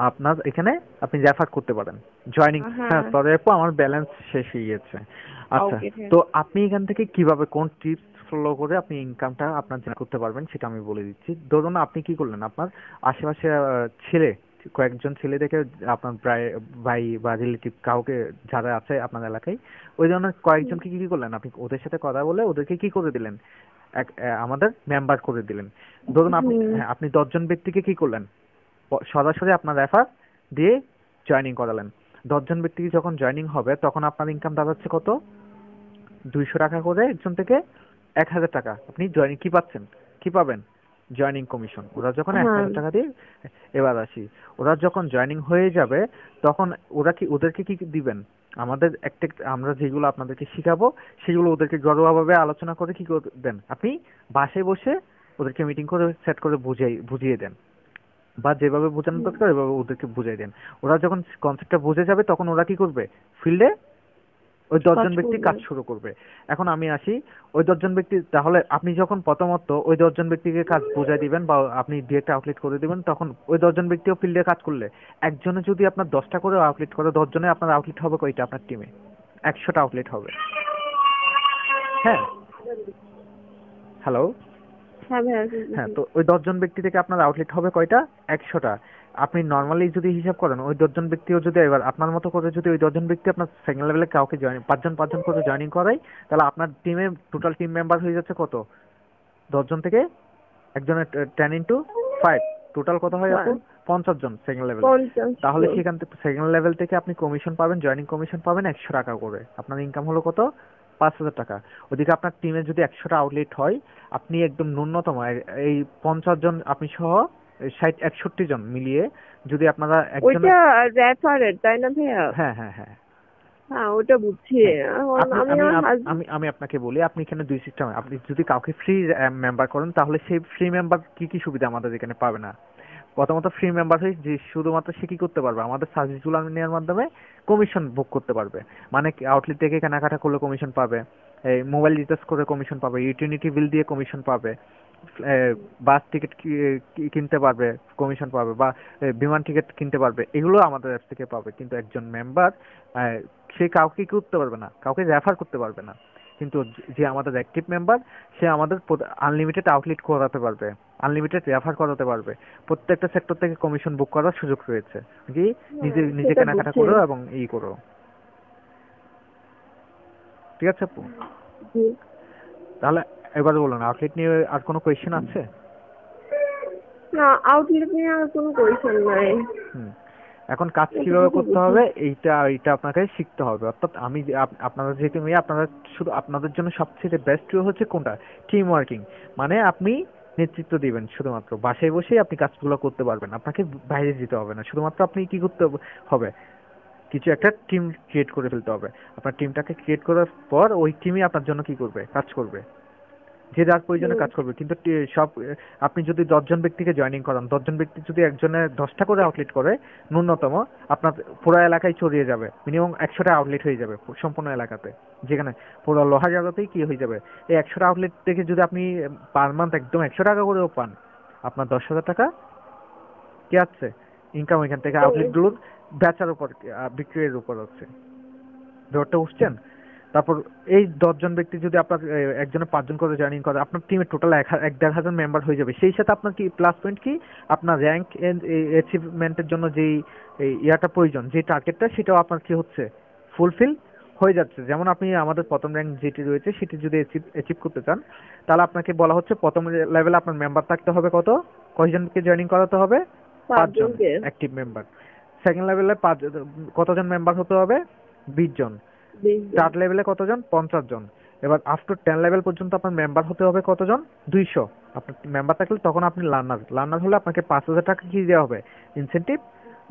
Speaker 1: আপনার এখানে আপনি রেফার করতে পারেন জয়েনিং হ্যাঁ সরি আমার ব্যালেন্স শেষ হয়ে গেছে
Speaker 2: আচ্ছা তো
Speaker 1: আপনি এখান থেকে কিভাবে কোন টিপস ফলো করে আপনি ইনকামটা আপনার জেনে করতে পারবেন সেটা আমি বলে দিচ্ছি ধরুন আপনি কি করলেন আপনার আশেপাশে ছেলে কয়েকজন ছেলে দেখে আপনার ভাই বা রিলেটিভ কাউকে যারা আছে আপনার এলাকায় ওই ধরনের কয়েকজনকে কি করলেন আপনি ওদের সাথে কথা বলে ওদেরকে কি করে দিলেন এক আমাদের মেম্বার করে দিলেন ধরুন আপনি হ্যাঁ, আপনি দশজন ব্যক্তিকে কি করলেন সরাসরি আপনার রেফার দিয়ে জয়নিং করালেন দশজন ব্যক্তি যখন জয়নিং হবে তখন আপনার ইনকাম দাঁড়াচ্ছে কত দুইশো টাকা করে একজন থেকে এক হাজার টাকা আপনি জয়নিং কি পাচ্ছেন কি পাবেন জয়নিং কমিশন ওরা যখন হ্যাঁ। এক হাজার টাকা দিয়ে এবার আসি ওরা যখন জয়নিং হয়ে যাবে তখন ওরা কি ওদেরকে কি দিবেন আমাদের একটা আমরা যেগুলো আপনাদেরকে শিখাবো সেগুলো ওদেরকে ঘরোয়াভাবে আলোচনা করে কি করে দেন আপনি বাসায় বসে ওদেরকে মিটিং করে সেট করে বুঝিয়ে বুঝিয়ে দেন বা যেভাবে বোঝানো দরকার ওইভাবে ওদেরকে বুঝাই দেন ওরা যখন কনসেপ্টটা বুঝে যাবে তখন ওরা কি করবে ফিল্ডে ওই দশজন ব্যক্তি কাজ শুরু করবে এখন আমি আসি ওই দশজন ব্যক্তি তাহলে আপনি যখন প্রথমত ওই দশজন ব্যক্তিকে কাজ বুঝাই দিবেন বা আপনি দু একটা আউটলেট করে দিবেন তখন ওই দশজন ব্যক্তিও ফিল্ডে কাজ করলে একজনে যদি আপনার দশটা করে আউটলেট করে দশজনে আপনার আউটলেট হবে কয়টা আপনার টিমে একশোটা আউটলেট হবে হ্যাঁ হ্যালো
Speaker 2: হ্যাঁ তো
Speaker 1: ওই দশজন ব্যক্তি থেকে আপনার আউটলেট হবে কয়টা একশোটা আপনি নর্মালি যদি হিসাব করেন ওই দশজন ব্যক্তিও যদি এবার আপনার মতো করে যদি ওই দশজন ব্যক্তি আপনার সেকেন্ড লেভেলে কাউকে জয়েন পাঁচজন পাঁচজন করে জয়েনিং করায় তাহলে আপনার টিমে টোটাল টিম মেম্বার হয়ে যাচ্ছে কত দশজন থেকে একজনের টেন ইন্টু ফাইভ টোটাল কত হয় আপু পঞ্চাশ জন সেকেন্ড লেভেল তাহলে সেখান থেকে সেকেন্ড লেভেল থেকে আপনি কমিশন পাবেন জয়েনিং কমিশন পাবেন একশো টাকা করে আপনার ইনকাম হলো কত পাঁচ হাজার টাকা ওদিকে আপনার টিমে যদি একশোটা আউটলেট হয় আপনি একদম ন্যূনতম এই পঞ্চাশ জন আপনি সহ ষাট একষট্টি জন মিলিয়ে যদি আপনারা ওইটা
Speaker 2: রেফারেল তাই না ভাইয়া হ্যাঁ হ্যাঁ হ্যাঁ হ্যাঁ ওটা বুঝছি হ্যাঁ।
Speaker 1: আমি আমি আপনাকে বলি আপনি এখানে দুই সিস্টেম আপনি যদি কাউকে ফ্রি মেম্বার করেন তাহলে সেই ফ্রি মেম্বার কি কি সুবিধা আমাদের এখানে পাবে না প্রথমত ফ্রি মেম্বারশিপ যে শুধুমাত্র সে কি করতে পারবে আমাদের সার্ভিসগুলো আমি নেওয়ার মাধ্যমে কমিশন ভোগ করতে পারবে মানে আউটলেট থেকে কেনাকাটা করলে কমিশন পাবে এই মোবাইল রিচার্জ করে কমিশন পাবে ইউটিলিটি বিল দিয়ে কমিশন পাবে বাস টিকিট কিনতে পারবে কমিশন পাবে বা বিমান টিকিট কিনতে পারবে এগুলো আমাদের অ্যাপ থেকে পাবে কিন্তু একজন মেম্বার সে কাউকে করতে পারবে না কাউকে রেফার করতে পারবে না কিন্তু যে আমাদের অ্যাক্টিভ মেম্বার সে আমাদের আনলিমিটেড আউটলেট করাতে পারবে আনলিমিটেড রেফার করাতে পারবে প্রত্যেকটা সেক্টর থেকে কমিশন বুক করার সুযোগ রয়েছে যে হ্যাঁ, নিজে নিজে কেনাকাটা করো এবং ই করো ঠিক আছে আপু তাহলে এবার বলুন আউটলেট নিয়ে আর কোনো কোয়েশ্চেন আছে
Speaker 2: না আউটলেট নিয়ে আর কোনো কোয়েশ্চেন নাই
Speaker 1: এখন কাজ কিভাবে করতে হবে এইটা এইটা আপনাকে শিখতে হবে অর্থাৎ আমি আপনাদের যেহেতু আপনারা শুধু আপনাদের জন্য সবচেয়ে বেস্ট হচ্ছে কোনটা টিম ওয়ার্কিং মানে আপনি নেতৃত্ব দিবেন শুধুমাত্র বাসায় বসেই আপনি কাজগুলো করতে পারবেন আপনাকে বাইরে যেতে হবে না শুধুমাত্র আপনি কি করতে হবে কিছু একটা টিম ক্রিয়েট করে ফেলতে হবে আপনার টিমটাকে ক্রিয়েট করার পর ওই টিমই আপনার জন্য কি করবে কাজ করবে যে যার প্রয়োজনে কাজ করবে কিন্তু সব আপনি যদি দশজন ব্যক্তিকে জয়নিং করান দশজন ব্যক্তি যদি একজনে দশটা করে আউটলেট করে ন্যূনতম আপনার পুরো এলাকায় ছড়িয়ে যাবে মিনিমাম একশোটা আউটলেট হয়ে যাবে সম্পূর্ণ এলাকাতে যেখানে পুরো লোহা জায়গাতেই কি হয়ে যাবে এই একশোটা আউটলেট থেকে যদি আপনি পার মান্থ একদম একশো টাকা করেও পান আপনার দশ হাজার টাকা কি আছে ইনকাম এখান থেকে আউটলেটগুলোর বেচার উপর বিক্রির উপর হচ্ছে ব্যাপারটা বুঝছেন তারপর এই দশজন ব্যক্তি যদি আপনার একজনের পাঁচজন করে জয়নিং করে আপনার টিমের টোটাল এক দেড় হাজার মেম্বার হয়ে যাবে সেই সাথে আপনার কি প্লাস পয়েন্ট কি আপনার র্যাঙ্ক অ্যাচিভমেন্টের জন্য যেই ইয়াটা প্রয়োজন যে টার্গেটটা সেটাও আপনার কি হচ্ছে ফুলফিল হয়ে যাচ্ছে যেমন আপনি আমাদের প্রথম র্যাঙ্ক যেটি রয়েছে সেটি যদি অ্যাচিভ করতে চান তাহলে আপনাকে বলা হচ্ছে প্রথম লেভেলে আপনার মেম্বার থাকতে হবে কত কয়জনকে জয়নিং করাতে হবে পাঁচজন অ্যাক্টিভ মেম্বার সেকেন্ড লেভেলে পাঁচ কতজন মেম্বার হতে হবে বিশ জন স্টার্ট লেভেলে কতজন পঞ্চাশ জন এবার আফটার টেন লেভেল পর্যন্ত আপনার মেম্বার হতে হবে কতজন দুইশো আপনার মেম্বার থাকলে তখন আপনি লার্নার লার্নার হলে আপনাকে পাঁচ হাজার টাকা কি দেওয়া হবে ইনসেন্টিভ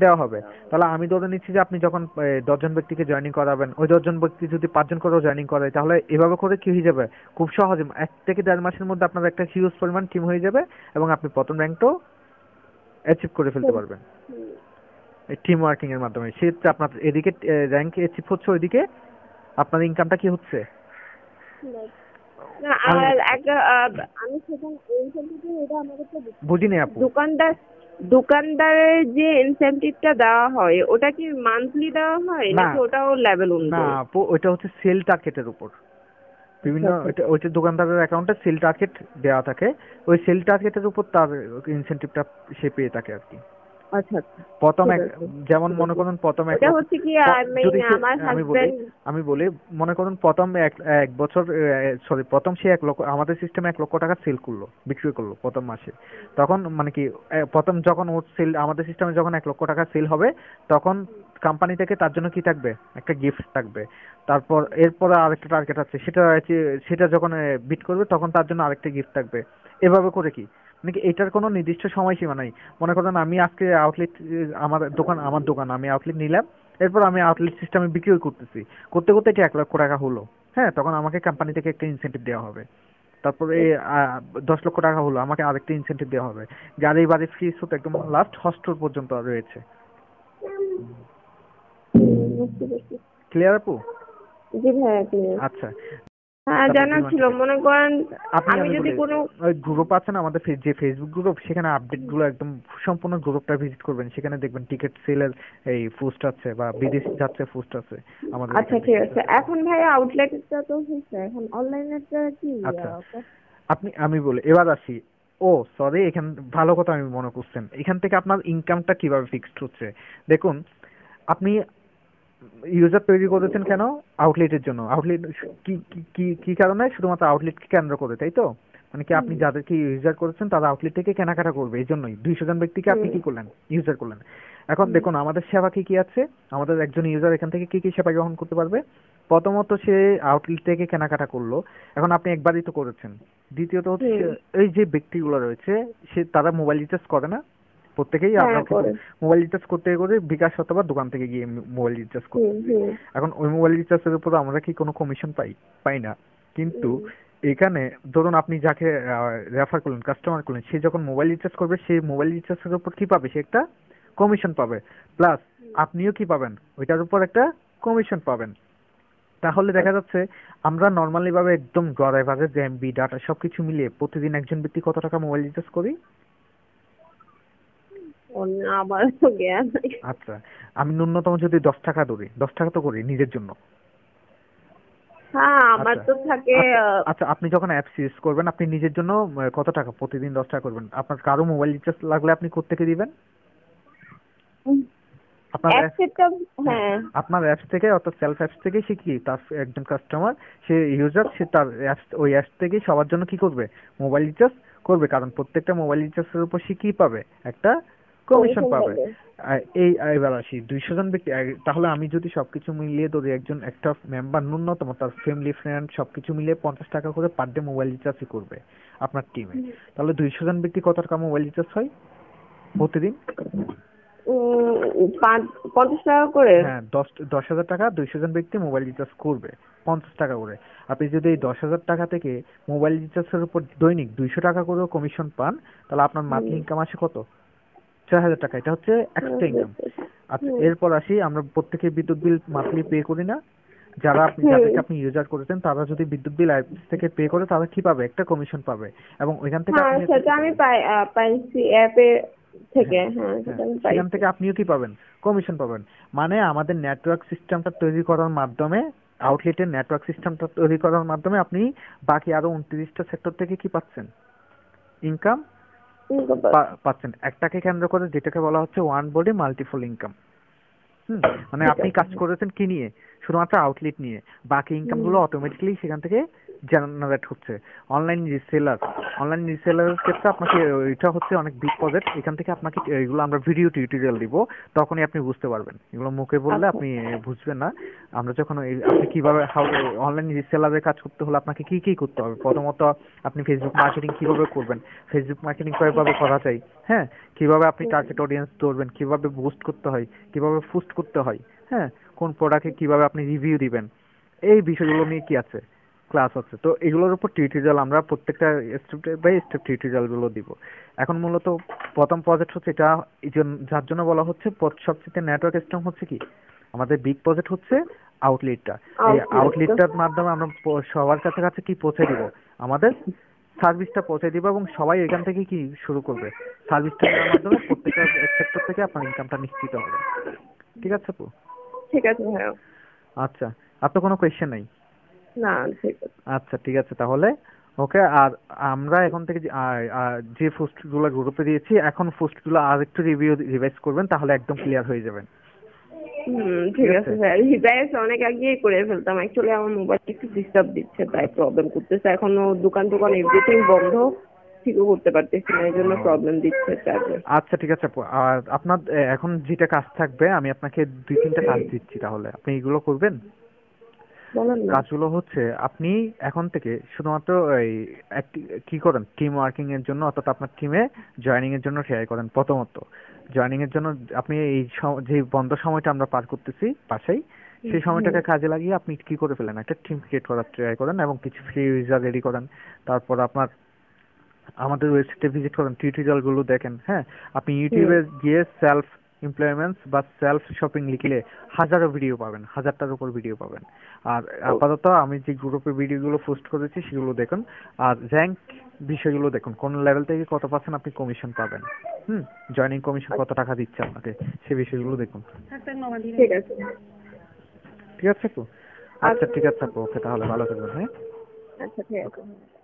Speaker 1: দেওয়া হবে তাহলে আমি ধরে নিচ্ছি যে আপনি যখন দশজন ব্যক্তিকে জয়নিং করাবেন ওই দশজন ব্যক্তি যদি পাঁচজন করেও জয়নিং করে তাহলে এভাবে করে কি হয়ে যাবে খুব সহজে এক থেকে দেড় মাসের মধ্যে আপনার একটা হিউজ পরিমাণ টিম হয়ে যাবে এবং আপনি প্রথম র্যাঙ্কটাও অ্যাচিভ করে ফেলতে পারবেন টিম ওয়ার্কিং এর মাধ্যমে সেক্ষেত্রে আপনার এদিকে র্যাঙ্ক অ্যাচিভ হচ্ছে ওইদিকে আপনার ইনকামটা কি হচ্ছে
Speaker 2: দোকানদারের যে ইনসেন্টিভটা দেওয়া হয় ওটা কি মান্থলি দেওয়া হয় নাকি ওটাও লেভেল অনুযায়ী
Speaker 1: না ওটা হচ্ছে সেল টার্গেটের উপর বিভিন্ন আচ্ছা। ওইটা দোকানদারের অ্যাকাউন্টে সেল টার্গেট দেওয়া থাকে ওই সেল টার্গেটের উপর তার ইনসেন্টিভটা সে পেয়ে থাকে আর কি আচ্ছা, আচ্ছা। প্রথম যেমন মনে করুন প্রথম আমি বলি মনে করুন প্রথম এক বছর সরি প্রথম সে এক লক্ষ আমাদের সিস্টেমে এক লক্ষ টাকা সেল করলো বিক্রি করলো প্রথম মাসে তখন মানে কি প্রথম যখন ওর সেল আমাদের সিস্টেমে যখন এক লক্ষ টাকা সেল হবে তখন কোম্পানি থেকে তার জন্য কি থাকবে একটা গিফট থাকবে তারপর এরপর আরেকটা টার্গেট আছে সেটা সেটা যখন বিট করবে তখন তার জন্য আরেকটা গিফট থাকবে এভাবে করে কি নাকি মানে এটার কোনো নির্দিষ্ট সময়সীমা নাই মনে করেন আমি আজকে আউটলেট আমার দোকান আমার দোকান আমি আউটলেট নিলাম এরপর আমি আউটলেট সিস্টেমে বিক্রি করতেছি করতে করতে এটি এক লক্ষ টাকা হলো হ্যাঁ তখন আমাকে কোম্পানি থেকে একটা ইনসেন্টিভ দেওয়া হবে তারপরে দশ লক্ষ টাকা হলো আমাকে আরেকটা ইনসেন্টিভ দেওয়া হবে গাড়ি বাড়ি ফ্রি সুত একদম লাস্ট হস্টর পর্যন্ত রয়েছে ক্লিয়ার আপু আচ্ছা হ্যাঁ জানা ছিল
Speaker 2: মনে করেন আমি যদি কোনো
Speaker 1: গ্রুপ আছে না আমাদের যে ফেসবুক গ্রুপ সেখানে আপডেট গুলো একদম সম্পূর্ণ গ্রুপটা ভিজিট করবেন সেখানে দেখবেন টিকিট সেলের এই পোস্ট আছে বা বিদেশ যাচ্ছে পোস্ট আছে আমাদের আচ্ছা ঠিক আছে
Speaker 2: এখন ভাই আউটলেটটা তো এখন অনলাইনেরটা কি আচ্ছা
Speaker 1: আপনি আমি বলে এবার আসি ও সরি এখান ভালো কথা আমি মনে করছেন এখান থেকে আপনার ইনকামটা কিভাবে ফিক্সড হচ্ছে দেখুন আপনি ইউজার তৈরি করেছেন কেন আউটলেটের জন্য আউটলেট কি কি কি কারণে শুধুমাত্র আউটলেটকে কেন্দ্র করে তাই তো মানে কি আপনি যাদেরকে ইউজার করেছেন তারা আউটলেট থেকে কেনাকাটা করবে এই জন্যই দুইশো জন ব্যক্তিকে আপনি কি করলেন ইউজার করলেন এখন দেখুন আমাদের সেবা কি কি আছে আমাদের একজন ইউজার এখান থেকে কি কি সেবা গ্রহণ করতে পারবে প্রথমত সে আউটলেট থেকে কেনাকাটা করলো এখন আপনি একবারই তো করেছেন দ্বিতীয়ত হচ্ছে এই যে ব্যক্তিগুলো রয়েছে সে তারা মোবাইল রিচার্জ করে না প্রত্যেকেই মোবাইল হ্যাঁ, রিচার্জ করতে করে বিকাশ হতো বা দোকান থেকে গিয়ে মোবাইল রিচার্জ করতে এখন ওই মোবাইল এর উপর আমরা কি কোনো কমিশন পাই পাই না কিন্তু এখানে ধরুন আপনি যাকে রেফার করলেন কাস্টমার করলেন সে যখন মোবাইল রিচার্জ করবে সে মোবাইল এর উপর কি পাবে সে একটা কমিশন পাবে প্লাস আপনিও কি পাবেন ওইটার উপর একটা কমিশন পাবেন তাহলে দেখা যাচ্ছে আমরা নর্মালি ভাবে একদম গড় এভারেজ এমবি ডাটা সবকিছু মিলিয়ে প্রতিদিন একজন ব্যক্তি কত টাকা মোবাইল রিচার্জ করি
Speaker 2: অন্য আমার জ্ঞান
Speaker 1: আচ্ছা আমি ন্যূনতম যদি দশ টাকা ধরি দশ টাকা তো করি নিজের জন্য
Speaker 2: হ্যাঁ আমার আচ্ছা, তো থাকে আচ্ছা,
Speaker 1: আচ্ছা আপনি যখন অ্যাপস ইউজ করবেন আপনি নিজের জন্য কত টাকা প্রতিদিন দশ টাকা করবেন আপনার কারো মোবাইল রিচার্জ লাগলে আপনি কোথা থেকে দিবেন আপনার অ্যাপস থেকে অর্থাৎ সেলফ অ্যাপস থেকে সে কি তার একজন কাস্টমার সে ইউজার সে তার অ্যাপস ওই অ্যাপস থেকে সবার জন্য কি করবে মোবাইল রিচার্জ করবে কারণ প্রত্যেকটা মোবাইল রিচার্জের উপর সে কি পাবে একটা কমিশন পাবে এই এবার আসি দুইশো জন ব্যক্তি তাহলে আমি যদি সবকিছু মিলিয়ে ধরি একজন একটা মেম্বার ন্যূনতম তার ফ্যামিলি ফ্রেন্ড সবকিছু মিলিয়ে পঞ্চাশ টাকা করে পার ডে মোবাইল রিচার্জ করবে আপনার টিমে তাহলে দুইশো জন ব্যক্তি কত টাকা মোবাইল রিচার্জ হয় প্রতিদিন পঞ্চাশ টাকা করে হ্যাঁ দশ দশ হাজার টাকা দুইশো জন ব্যক্তি মোবাইল রিচার্জ করবে পঞ্চাশ টাকা করে আপনি যদি এই দশ হাজার টাকা থেকে মোবাইল রিচার্জের উপর দৈনিক দুইশো টাকা করেও কমিশন পান তাহলে আপনার মান্থলি ইনকাম আসে কত ছয় হাজার টাকা এটা হচ্ছে এক্সট্রা ইনকাম আচ্ছা এরপর আসি আমরা প্রত্যেকের বিদ্যুৎ বিল মান্থলি পে করি না যারা আপনি যাদেরকে আপনি ইউজার করেছেন তারা যদি বিদ্যুৎ বিল অ্যাপস থেকে পে করে তারা কি পাবে একটা কমিশন পাবে এবং ওইখান থেকে হ্যাঁ, আপনি সেটা
Speaker 2: আমি পাই পাইছি অ্যাপে থেকে হ্যাঁ, হ্যাঁ, হ্যাঁ সেখান
Speaker 1: থেকে আপনিও কি পাবেন কমিশন পাবেন মানে আমাদের নেটওয়ার্ক সিস্টেমটা তৈরি করার মাধ্যমে আউটলেটের নেটওয়ার্ক সিস্টেমটা তৈরি করার মাধ্যমে আপনি বাকি আরো উনত্রিশটা সেক্টর থেকে কি পাচ্ছেন ইনকাম পাচ্ছেন একটাকে কেন্দ্র করে যেটাকে বলা হচ্ছে ওয়ান বডি মাল্টিপল ইনকাম মানে আপনি কাজ করেছেন কি নিয়ে শুধুমাত্র আউটলেট নিয়ে বাকি ইনকাম গুলো অটোমেটিক্যালি সেখান থেকে জেনারেট হচ্ছে অনলাইন রিসেলার অনলাইন রিসেলারের ক্ষেত্রে আপনাকে এটা হচ্ছে অনেক বিগ প্রজেক্ট এখান থেকে আপনাকে এগুলো আমরা ভিডিও টিউটোরিয়াল দিব তখনই আপনি বুঝতে পারবেন এগুলো মুখে বললে আচ্ছা। আপনি বুঝবেন না আমরা যখন আপনি কিভাবে অনলাইন রিসেলারের কাজ করতে হলে আপনাকে কি কি করতে হবে প্রথমত আপনি ফেসবুক মার্কেটিং কিভাবে করবেন ফেসবুক মার্কেটিং কয়েকভাবে করা যায় হ্যাঁ কিভাবে আপনি টার্গেট অডিয়েন্স ধরবেন কিভাবে বুস্ট করতে হয় কিভাবে ফুস্ট করতে হয় হ্যাঁ কোন প্রোডাক্টে কিভাবে আপনি রিভিউ দিবেন এই বিষয়গুলো নিয়ে কি আছে ক্লাস আছে তো এগুলোর উপর টিউটোরিয়াল আমরা প্রত্যেকটা স্টেপ বাই স্টেপ টিউটোরিয়ালগুলো দিব এখন মূলত প্রথম প্রজেক্ট হচ্ছে এটা যার জন্য বলা হচ্ছে সবচেয়ে নেটওয়ার্ক স্ট্রং হচ্ছে কি আমাদের বিগ প্রজেক্ট হচ্ছে আউটলেটটা এই আউটলেটটার মাধ্যমে আমরা সবার কাছে কাছে কি পৌঁছে দিব আমাদের সার্ভিসটা পৌঁছে দিব এবং সবাই এখান থেকে কি শুরু করবে সার্ভিসটা দেওয়ার মাধ্যমে প্রত্যেকটা সেক্টর থেকে আপনার ইনকামটা নিশ্চিত হবে ঠিক আছে আপু ঠিক আছে হ্যাঁ আচ্ছা আর তো কোনো কোয়েশ্চেন নাই না আচ্ছা ঠিক আছে তাহলে ওকে আর আমরা এখন থেকে যে গুলো গ্রুপে দিয়েছি এখন গুলো আর একটু রিভিউ রিভাইজ করবেন তাহলে একদম ক্লিয়ার হয়ে যাবেন
Speaker 2: ঠিক আছে স্যার রিভাইজ অনেক আগেই করে ফেলতাম অ্যাকচুয়ালি আমার মোবাইলটা একটু ডিস্টার্ব দিচ্ছে তাই প্রবলেম করতেছে এখন দোকান টোকান এভরিথিং বন্ধ ঠিকও করতে পারতেছি না এই জন্য প্রবলেম দিচ্ছে স্যার
Speaker 1: আচ্ছা ঠিক আছে আর আপনার এখন যেটা কাজ থাকবে আমি আপনাকে দুই তিনটা কাজ দিচ্ছি তাহলে আপনি এগুলো করবেন কাজগুলো হচ্ছে আপনি এখন থেকে শুধুমাত্র এই কি করেন টিম ওয়ার্কিং এর জন্য অর্থাৎ আপনার টিমে জয়নিং এর জন্য শেয়ার করেন প্রথমত জয়নিং এর জন্য আপনি এই যে বন্ধ সময়টা আমরা পার করতেছি বাসায় সেই সময়টাকে কাজে লাগিয়ে আপনি কি করে ফেলেন একটা টিম ক্রিয়েট করার ট্রাই করেন এবং কিছু ফ্রি ইউজার রেডি করেন তারপর আপনার আমাদের ওয়েবসাইটে ভিজিট করেন টিউটোরিয়ালগুলো দেখেন হ্যাঁ আপনি ইউটিউবে গিয়ে সেলফ এমপ্লয়মেন্টস বা সেলফ শপিং লিখলে হাজারো ভিডিও পাবেন হাজারটার উপর ভিডিও পাবেন আর আপাতত আমি যে গ্রুপে ভিডিওগুলো পোস্ট করেছি সেগুলো দেখুন আর র্যাঙ্ক বিষয়গুলো দেখুন কোন লেভেল থেকে কত পার্সেন্ট আপনি কমিশন পাবেন হুম জয়নিং কমিশন কত টাকা দিচ্ছে আপনাকে সে বিষয়গুলো দেখুন ঠিক আছে ঠিক আছে আচ্ছা ঠিক আছে ওকে তাহলে ভালো থাকবেন হ্যাঁ
Speaker 2: আচ্ছা ঠিক আছে